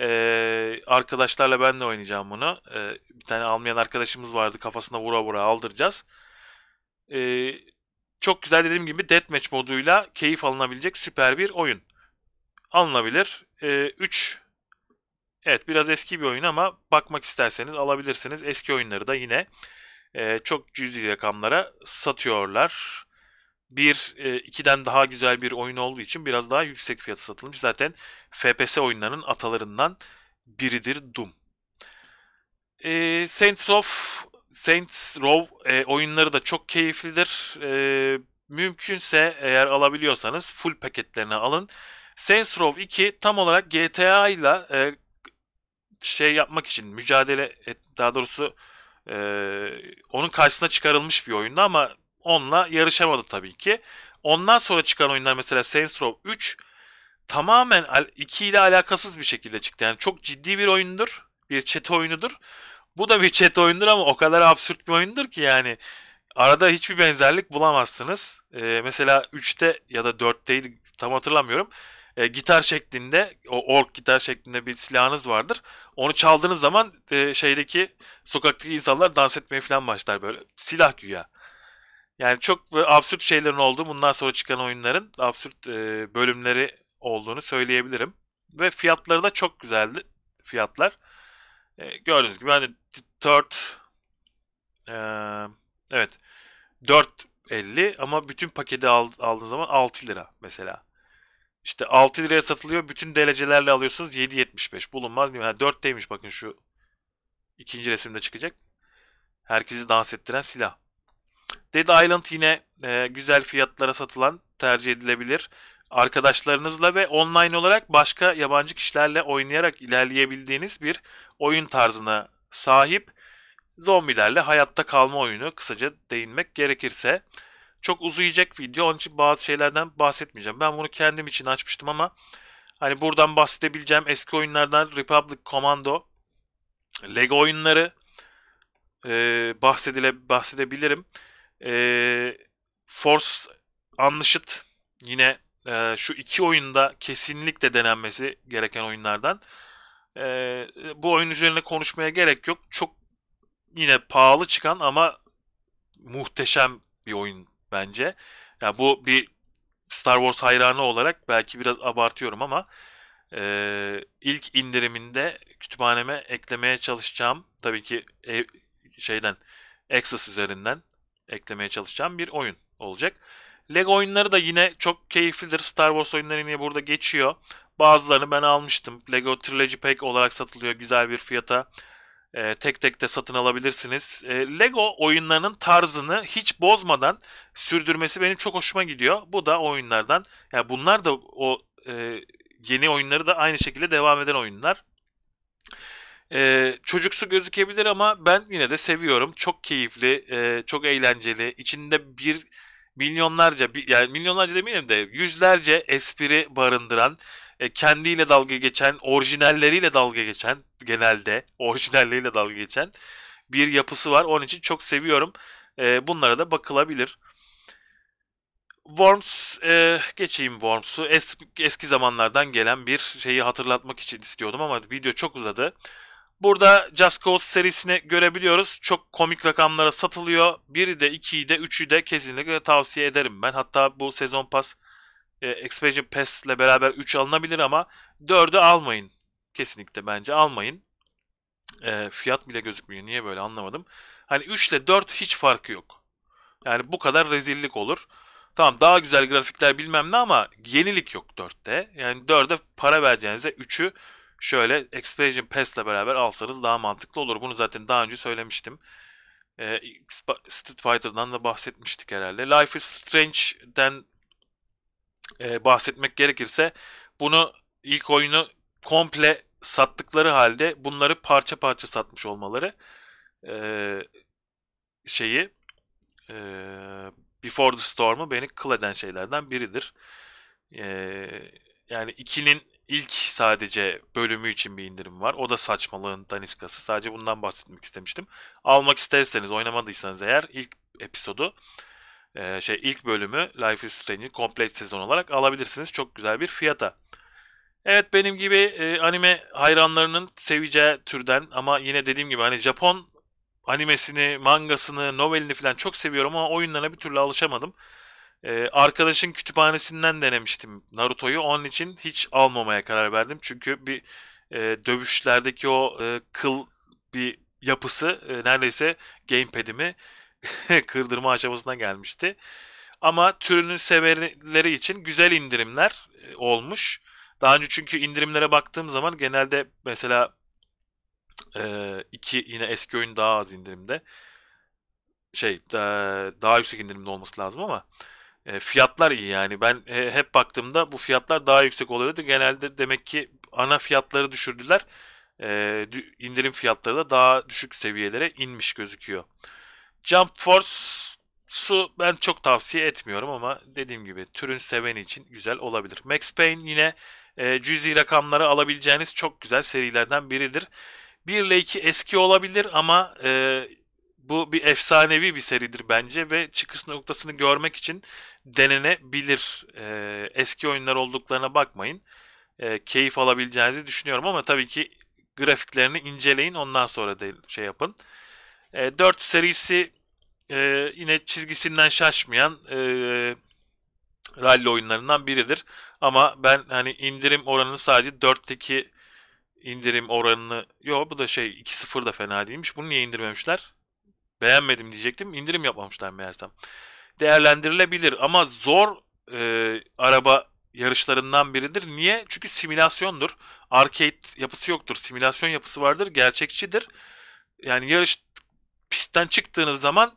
[SPEAKER 1] Ee, arkadaşlarla ben de oynayacağım bunu. Ee, bir tane Almayan arkadaşımız vardı. Kafasına vura vura aldıracağız. Ee, çok güzel dediğim gibi Deathmatch moduyla keyif alınabilecek süper bir oyun. Alınabilir. 3 ee, Evet biraz eski bir oyun ama bakmak isterseniz alabilirsiniz. Eski oyunları da yine e, çok cüzi rakamlara satıyorlar bir e, ikiden daha güzel bir oyun olduğu için biraz daha yüksek fiyata satılmış. Zaten FPS oyunlarının atalarından biridir Doom. E, Saints of Saints Row e, oyunları da çok keyiflidir. E, mümkünse eğer alabiliyorsanız full paketlerini alın. Saints Row 2 tam olarak GTA ile e, şey yapmak için mücadele et, daha doğrusu e, onun karşısına çıkarılmış bir oyundu ama onunla yarışamadı tabii ki. Ondan sonra çıkan oyunlar mesela Saints Row 3 tamamen 2 ile alakasız bir şekilde çıktı. Yani çok ciddi bir oyundur. Bir çete oyunudur. Bu da bir çete oyundur ama o kadar absürt bir oyundur ki yani arada hiçbir benzerlik bulamazsınız. Ee, mesela 3'te ya da 4'teydi tam hatırlamıyorum. Ee, gitar şeklinde, o ork gitar şeklinde bir silahınız vardır. Onu çaldığınız zaman e, şeydeki sokaktaki insanlar dans etmeye falan başlar böyle. Silah güya. Yani çok absürt şeylerin olduğu bundan sonra çıkan oyunların absürt e, bölümleri olduğunu söyleyebilirim. Ve fiyatları da çok güzeldi fiyatlar. E, gördüğünüz gibi hani 4 e, evet 4.50 ama bütün paketi aldığınız zaman 6 lira mesela. İşte 6 liraya satılıyor. Bütün derecelerle alıyorsunuz 7.75. Bulunmaz değil mi? Yani 4'teymiş bakın şu ikinci resimde çıkacak. Herkesi dans ettiren silah. Dead Island yine e, güzel fiyatlara satılan, tercih edilebilir. Arkadaşlarınızla ve online olarak başka yabancı kişilerle oynayarak ilerleyebildiğiniz bir oyun tarzına sahip. Zombilerle hayatta kalma oyunu kısaca değinmek gerekirse. Çok uzayacak video onun için bazı şeylerden bahsetmeyeceğim. Ben bunu kendim için açmıştım ama hani buradan bahsedebileceğim eski oyunlardan Republic Commando, Lego oyunları ee, bahsedile bahsedebilirim. Ee, Force anlaşıt yine e, şu iki oyunda kesinlikle denenmesi gereken oyunlardan. E, bu oyun üzerine konuşmaya gerek yok. Çok yine pahalı çıkan ama muhteşem bir oyun bence. Ya yani bu bir Star Wars hayranı olarak belki biraz abartıyorum ama e, ilk indiriminde kütüphaneme eklemeye çalışacağım. Tabii ki ev, şeyden Access üzerinden eklemeye çalışacağım bir oyun olacak. Lego oyunları da yine çok keyiflidir. Star Wars oyunları yine burada geçiyor. Bazılarını ben almıştım. Lego Trilogy Pack olarak satılıyor güzel bir fiyata. E, tek tek de satın alabilirsiniz. E, Lego oyunlarının tarzını hiç bozmadan sürdürmesi benim çok hoşuma gidiyor. Bu da oyunlardan. Yani bunlar da o e, yeni oyunları da aynı şekilde devam eden oyunlar. Ee, çocuksu gözükebilir ama ben yine de seviyorum. Çok keyifli, e, çok eğlenceli. İçinde bir milyonlarca, bir, yani milyonlarca demeyelim de yüzlerce espri barındıran, e, kendiyle dalga geçen, orijinalleriyle dalga geçen, genelde orijinalleriyle dalga geçen bir yapısı var. Onun için çok seviyorum. E, bunlara da bakılabilir. Worms e, geçeyim Worms'u. Es, eski zamanlardan gelen bir şeyi hatırlatmak için istiyordum ama video çok uzadı. Burada Just Cause serisini görebiliyoruz. Çok komik rakamlara satılıyor. Biri de, ikiyi de, üçü de kesinlikle tavsiye ederim ben. Hatta bu sezon pas e, Expansion Pass ile beraber 3 alınabilir ama 4'ü almayın. Kesinlikle bence almayın. E, fiyat bile gözükmüyor. Niye böyle anlamadım. Hani 3 ile 4 hiç farkı yok. Yani bu kadar rezillik olur. Tamam daha güzel grafikler bilmem ne ama yenilik yok 4'te. Yani 4'e para vereceğinize 3'ü şöyle Expansion Pass'le beraber alsanız daha mantıklı olur. Bunu zaten daha önce söylemiştim. E, Street Fighter'dan da bahsetmiştik herhalde. Life is Strange'den e, bahsetmek gerekirse bunu ilk oyunu komple sattıkları halde bunları parça parça satmış olmaları e, şeyi e, Before the Storm'u beni kıl eden şeylerden biridir. E, yani 2'nin ilk sadece bölümü için bir indirim var. O da saçmalığın daniskası. Sadece bundan bahsetmek istemiştim. Almak isterseniz, oynamadıysanız eğer ilk episodu e, şey ilk bölümü Life is Strange'in komple sezon olarak alabilirsiniz. Çok güzel bir fiyata. Evet benim gibi e, anime hayranlarının seveceği türden ama yine dediğim gibi hani Japon animesini, mangasını, novelini falan çok seviyorum ama oyunlarına bir türlü alışamadım. Ee, arkadaşın kütüphanesinden denemiştim Naruto'yu. Onun için hiç almamaya karar verdim. Çünkü bir e, dövüşlerdeki o e, kıl bir yapısı e, neredeyse gamepad'imi kırdırma aşamasına gelmişti. Ama türünün severleri için güzel indirimler e, olmuş. Daha önce çünkü indirimlere baktığım zaman genelde mesela e, iki yine eski oyun daha az indirimde. Şey e, daha yüksek indirimde olması lazım ama e, fiyatlar iyi yani. Ben e, hep baktığımda bu fiyatlar daha yüksek oluyordu. Genelde demek ki ana fiyatları düşürdüler. E, indirim fiyatları da daha düşük seviyelere inmiş gözüküyor. Jump Force su ben çok tavsiye etmiyorum ama dediğim gibi türün seveni için güzel olabilir. Max Payne yine e, cüzi rakamları alabileceğiniz çok güzel serilerden biridir. 1 ile 2 eski olabilir ama e, bu bir efsanevi bir seridir bence ve çıkış noktasını görmek için denenebilir. E, eski oyunlar olduklarına bakmayın. E, keyif alabileceğinizi düşünüyorum ama tabii ki grafiklerini inceleyin ondan sonra da şey yapın. E, ee, 4 serisi e, yine çizgisinden şaşmayan e, rally oyunlarından biridir. Ama ben hani indirim oranını sadece 4'teki indirim oranını... Yo bu da şey 2.0 da fena değilmiş. Bunu niye indirmemişler? Beğenmedim diyecektim. İndirim yapmamışlar meğersem. Değerlendirilebilir ama zor e, araba yarışlarından biridir. Niye? Çünkü simülasyondur. Arcade yapısı yoktur. Simülasyon yapısı vardır. Gerçekçidir. Yani yarış pistten çıktığınız zaman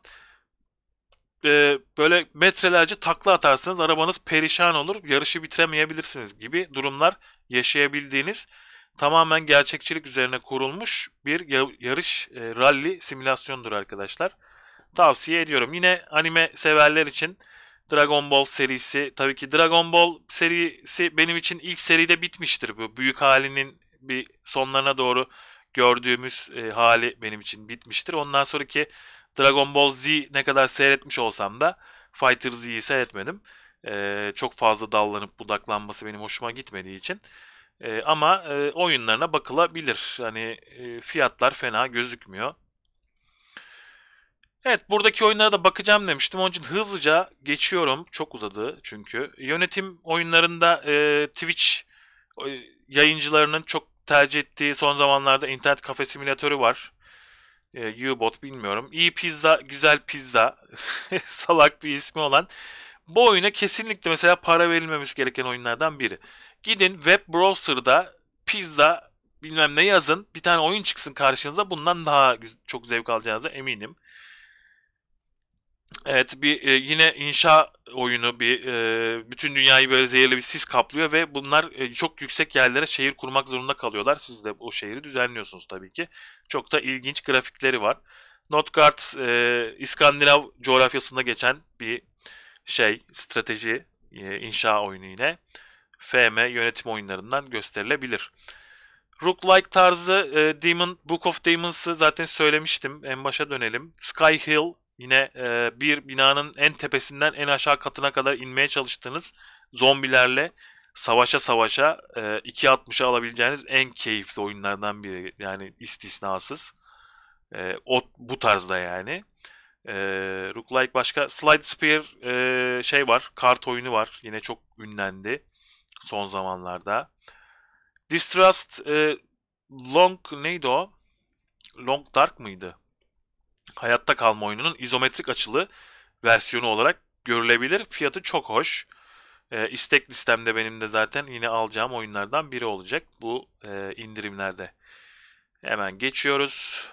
[SPEAKER 1] e, böyle metrelerce takla atarsınız. Arabanız perişan olur. Yarışı bitiremeyebilirsiniz gibi durumlar yaşayabildiğiniz tamamen gerçekçilik üzerine kurulmuş bir yarış e, rally simülasyonudur arkadaşlar. Tavsiye ediyorum. Yine anime severler için Dragon Ball serisi tabii ki Dragon Ball serisi benim için ilk seride bitmiştir bu büyük halinin bir sonlarına doğru gördüğümüz e, hali benim için bitmiştir. Ondan sonraki Dragon Ball Z ne kadar seyretmiş olsam da Fighter Z'yi seyretmedim. E, çok fazla dallanıp budaklanması benim hoşuma gitmediği için. E, ama e, oyunlarına bakılabilir. Hani e, fiyatlar fena gözükmüyor. Evet buradaki oyunlara da bakacağım demiştim. Onun için hızlıca geçiyorum. Çok uzadı çünkü. Yönetim oyunlarında e, Twitch e, yayıncılarının çok tercih ettiği son zamanlarda internet kafe simülatörü var. E, U-Bot bilmiyorum. İyi pizza, güzel pizza. Salak bir ismi olan. Bu oyuna kesinlikle mesela para verilmemiz gereken oyunlardan biri. Gidin web browser'da pizza bilmem ne yazın. Bir tane oyun çıksın karşınıza. Bundan daha çok zevk alacağınıza eminim. Evet bir e, yine inşa oyunu bir e, bütün dünyayı böyle zehirli bir sis kaplıyor ve bunlar e, çok yüksek yerlere şehir kurmak zorunda kalıyorlar. Siz de o şehri düzenliyorsunuz tabii ki. Çok da ilginç grafikleri var. Notgard e, İskandinav coğrafyasında geçen bir şey strateji e, inşa oyunu yine. FM yönetim oyunlarından gösterilebilir. Rook-like tarzı e, Demon Book of Demons'ı zaten söylemiştim. En başa dönelim. Sky Hill yine e, bir binanın en tepesinden en aşağı katına kadar inmeye çalıştığınız zombilerle savaşa savaşa e, 2.60'a alabileceğiniz en keyifli oyunlardan biri. Yani istisnasız. E, o, bu tarzda yani. E, Rook-like başka Slide Spear e, şey var. Kart oyunu var. Yine çok ünlendi son zamanlarda. Distrust e, Long neydi o? Long Dark mıydı? Hayatta kalma oyununun izometrik açılı versiyonu olarak görülebilir. Fiyatı çok hoş. E, istek listemde benim de zaten yine alacağım oyunlardan biri olacak bu e, indirimlerde. Hemen geçiyoruz.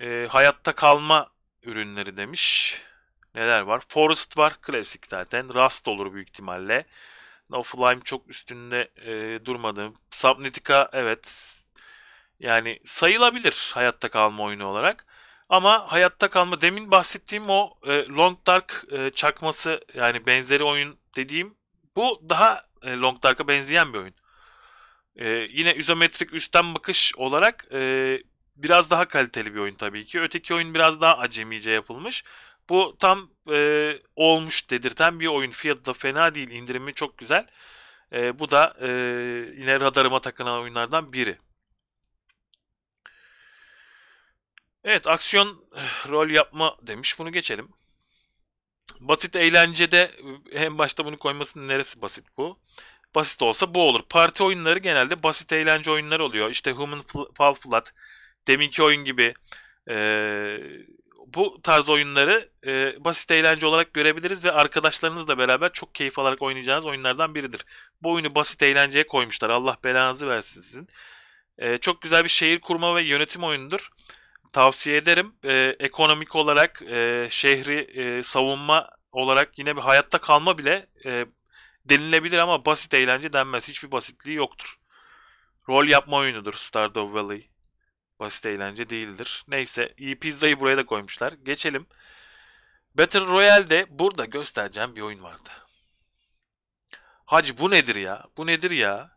[SPEAKER 1] E, hayatta kalma ürünleri demiş. Neler var? Forest var klasik zaten. Rust olur büyük ihtimalle. Offline çok üstünde e, durmadı. Subnautica evet yani sayılabilir hayatta kalma oyunu olarak. Ama hayatta kalma demin bahsettiğim o e, Long Dark e, çakması yani benzeri oyun dediğim bu daha e, Long Dark'a benzeyen bir oyun. E, yine izometrik üstten bakış olarak e, biraz daha kaliteli bir oyun tabii ki. Öteki oyun biraz daha acemice yapılmış. Bu tam e, olmuş dedirten bir oyun. Fiyatı da fena değil. indirimi çok güzel. E, bu da e, yine radarıma takılan oyunlardan biri. Evet aksiyon eh, rol yapma demiş. Bunu geçelim. Basit eğlencede eh, en başta bunu koymasının neresi basit bu? Basit olsa bu olur. Parti oyunları genelde basit eğlence oyunları oluyor. İşte Human Fall Flat, deminki oyun gibi ee, bu tarz oyunları e, basit eğlence olarak görebiliriz ve arkadaşlarınızla beraber çok keyif alarak oynayacağınız oyunlardan biridir. Bu oyunu basit eğlenceye koymuşlar. Allah belanızı versin sizin. E, çok güzel bir şehir kurma ve yönetim oyunudur. Tavsiye ederim. E, ekonomik olarak e, şehri e, savunma olarak yine bir hayatta kalma bile e, denilebilir ama basit eğlence denmez. Hiçbir basitliği yoktur. Rol yapma oyunudur Stardew Valley. Basit eğlence değildir. Neyse iyi pizzayı buraya da koymuşlar. Geçelim. Battle Royale'de burada göstereceğim bir oyun vardı. Hacı bu nedir ya? Bu nedir ya?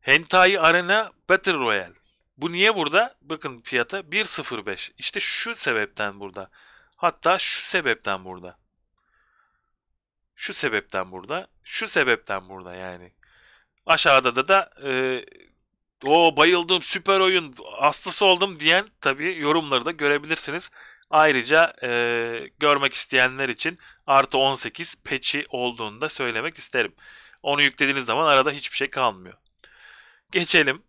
[SPEAKER 1] Hentai Arena Battle Royale. Bu niye burada? Bakın fiyata 1.05. İşte şu sebepten burada. Hatta şu sebepten burada. Şu sebepten burada. Şu sebepten burada yani. Aşağıda da da e, o bayıldım süper oyun hastası oldum diyen tabii yorumları da görebilirsiniz. Ayrıca e, görmek isteyenler için artı 18 peçi olduğunu da söylemek isterim. Onu yüklediğiniz zaman arada hiçbir şey kalmıyor. Geçelim.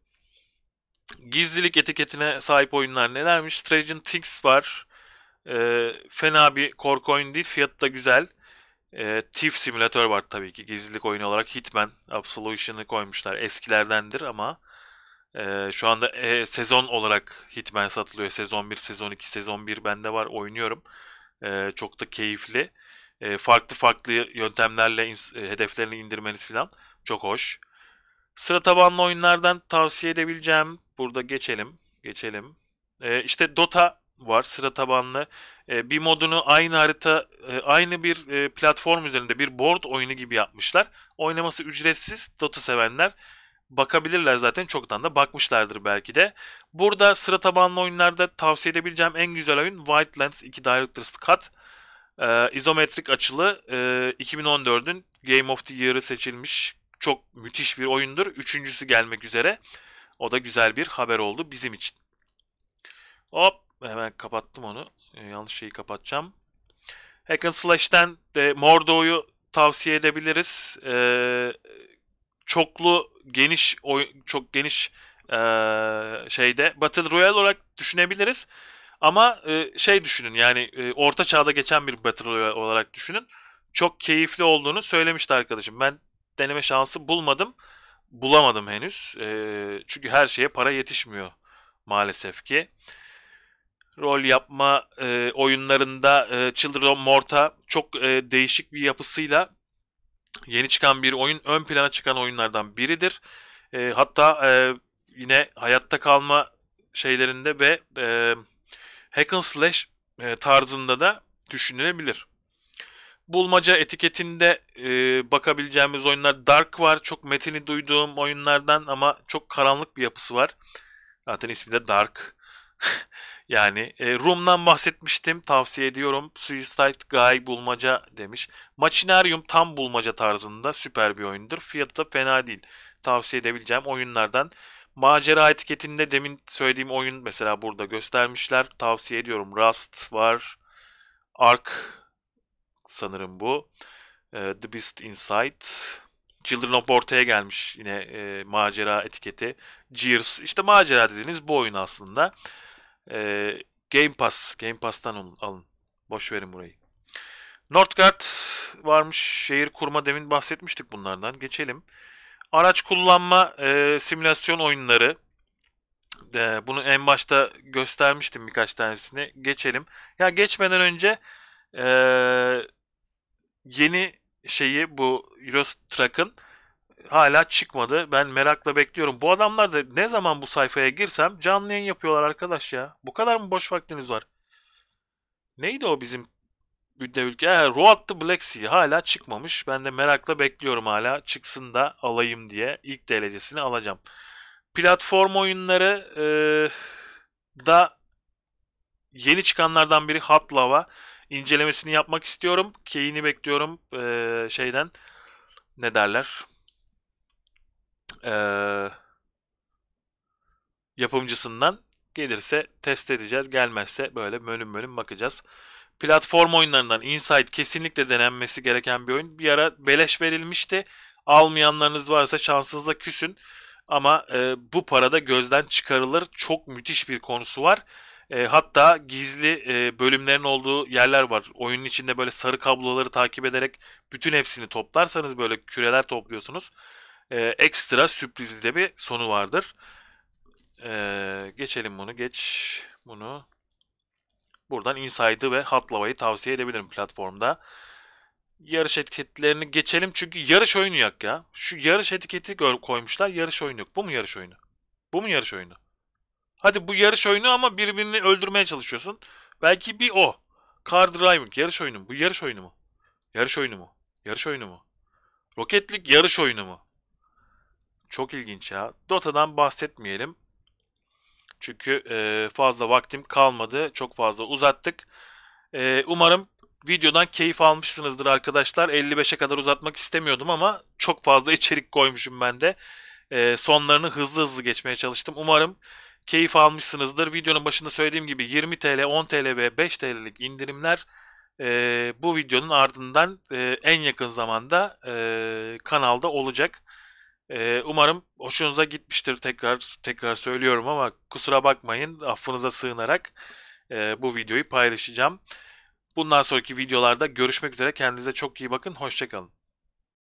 [SPEAKER 1] Gizlilik etiketine sahip oyunlar nelermiş? Stranger Things var. E, fena bir korku oyunu değil. Fiyatı da güzel. E, TIFF simülatör var tabii ki. Gizlilik oyunu olarak Hitman Absolution'ı koymuşlar. Eskilerdendir ama... Ee, şu anda e, sezon olarak Hitman satılıyor. Sezon 1, sezon 2, sezon 1 bende var oynuyorum. Ee, çok da keyifli. Ee, farklı farklı yöntemlerle e, hedeflerini indirmeniz falan çok hoş. Sıra tabanlı oyunlardan tavsiye edebileceğim. Burada geçelim. Geçelim. Ee, işte Dota var sıra tabanlı. E, bir modunu aynı harita, e, aynı bir e, platform üzerinde bir board oyunu gibi yapmışlar. Oynaması ücretsiz. Dota sevenler bakabilirler zaten. Çoktan da bakmışlardır belki de. Burada sıra tabanlı oyunlarda tavsiye edebileceğim en güzel oyun Wildlands 2 Director's Cut. Ee, izometrik açılı e, ee, 2014'ün Game of the Year'ı seçilmiş çok müthiş bir oyundur. Üçüncüsü gelmek üzere. O da güzel bir haber oldu bizim için. Hop hemen kapattım onu. Ee, yanlış şeyi kapatacağım. Hack and Slash'ten de Mordo'yu tavsiye edebiliriz. Ee, çoklu geniş oyun, çok geniş e, şeyde Battle Royale olarak düşünebiliriz. Ama e, şey düşünün yani e, orta çağda geçen bir Battle Royale olarak düşünün. Çok keyifli olduğunu söylemişti arkadaşım. Ben deneme şansı bulmadım. Bulamadım henüz. E, çünkü her şeye para yetişmiyor maalesef ki. Rol yapma e, oyunlarında e, Children of Morta çok e, değişik bir yapısıyla yeni çıkan bir oyun ön plana çıkan oyunlardan biridir. E, hatta e, yine hayatta kalma şeylerinde ve e, hack and slash e, tarzında da düşünülebilir. Bulmaca etiketinde e, bakabileceğimiz oyunlar Dark var. Çok metini duyduğum oyunlardan ama çok karanlık bir yapısı var. Zaten ismi de Dark. Yani e, Room'dan bahsetmiştim. Tavsiye ediyorum. Suicide Guy bulmaca demiş. Machinarium tam bulmaca tarzında süper bir oyundur. Fiyatı da fena değil. Tavsiye edebileceğim oyunlardan. Macera etiketinde demin söylediğim oyun mesela burada göstermişler. Tavsiye ediyorum. Rust var. Ark sanırım bu. E, The Beast Inside. Children of ortaya gelmiş yine e, macera etiketi. Gears. İşte macera dediğiniz bu oyun aslında. E, Game Pass. Game Pass'tan alın. Boş verin burayı. Northgard varmış. Şehir kurma demin bahsetmiştik bunlardan. Geçelim. Araç kullanma e, simülasyon oyunları. E, bunu en başta göstermiştim birkaç tanesini. Geçelim. Ya geçmeden önce e, yeni şeyi bu Euro Truck'ın hala çıkmadı. Ben merakla bekliyorum. Bu adamlar da ne zaman bu sayfaya girsem canlı yayın yapıyorlar arkadaş ya. Bu kadar mı boş vaktiniz var? Neydi o bizim Büdde ülke? Ha, Road to Black Sea hala çıkmamış. Ben de merakla bekliyorum hala. Çıksın da alayım diye. ilk derecesini alacağım. Platform oyunları ee, da yeni çıkanlardan biri Hot Lava. İncelemesini yapmak istiyorum. Keyini bekliyorum ee, şeyden. Ne derler? ee, yapımcısından gelirse test edeceğiz. Gelmezse böyle bölüm bölüm bakacağız. Platform oyunlarından Inside kesinlikle denenmesi gereken bir oyun. Bir ara beleş verilmişti. Almayanlarınız varsa şansınıza küsün. Ama e, bu parada gözden çıkarılır. Çok müthiş bir konusu var. E, hatta gizli e, bölümlerin olduğu yerler var. Oyunun içinde böyle sarı kabloları takip ederek bütün hepsini toplarsanız böyle küreler topluyorsunuz e, ekstra sürprizli de bir sonu vardır. E, geçelim bunu. Geç bunu. Buradan Inside'ı ve Hotlava'yı tavsiye edebilirim platformda. Yarış etiketlerini geçelim çünkü yarış oyunu yak ya. Şu yarış etiketi koymuşlar yarış oyunu yok. Bu mu yarış oyunu? Bu mu yarış oyunu? Hadi bu yarış oyunu ama birbirini öldürmeye çalışıyorsun. Belki bir o. Car driving yarış oyunu mu? Bu yarış oyunu mu? Yarış oyunu mu? Yarış oyunu mu? Roketlik yarış oyunu mu? Çok ilginç ya. Dota'dan bahsetmeyelim. Çünkü e, fazla vaktim kalmadı. Çok fazla uzattık. E, umarım videodan keyif almışsınızdır arkadaşlar. 55'e kadar uzatmak istemiyordum ama çok fazla içerik koymuşum ben de. E, sonlarını hızlı hızlı geçmeye çalıştım. Umarım keyif almışsınızdır. Videonun başında söylediğim gibi 20 TL, 10 TL ve 5 TL'lik indirimler e, bu videonun ardından e, en yakın zamanda e, kanalda olacak. Ee, umarım hoşunuza gitmiştir tekrar tekrar söylüyorum ama kusura bakmayın affınıza sığınarak e, bu videoyu paylaşacağım. Bundan sonraki videolarda görüşmek üzere kendinize çok iyi bakın hoşçakalın.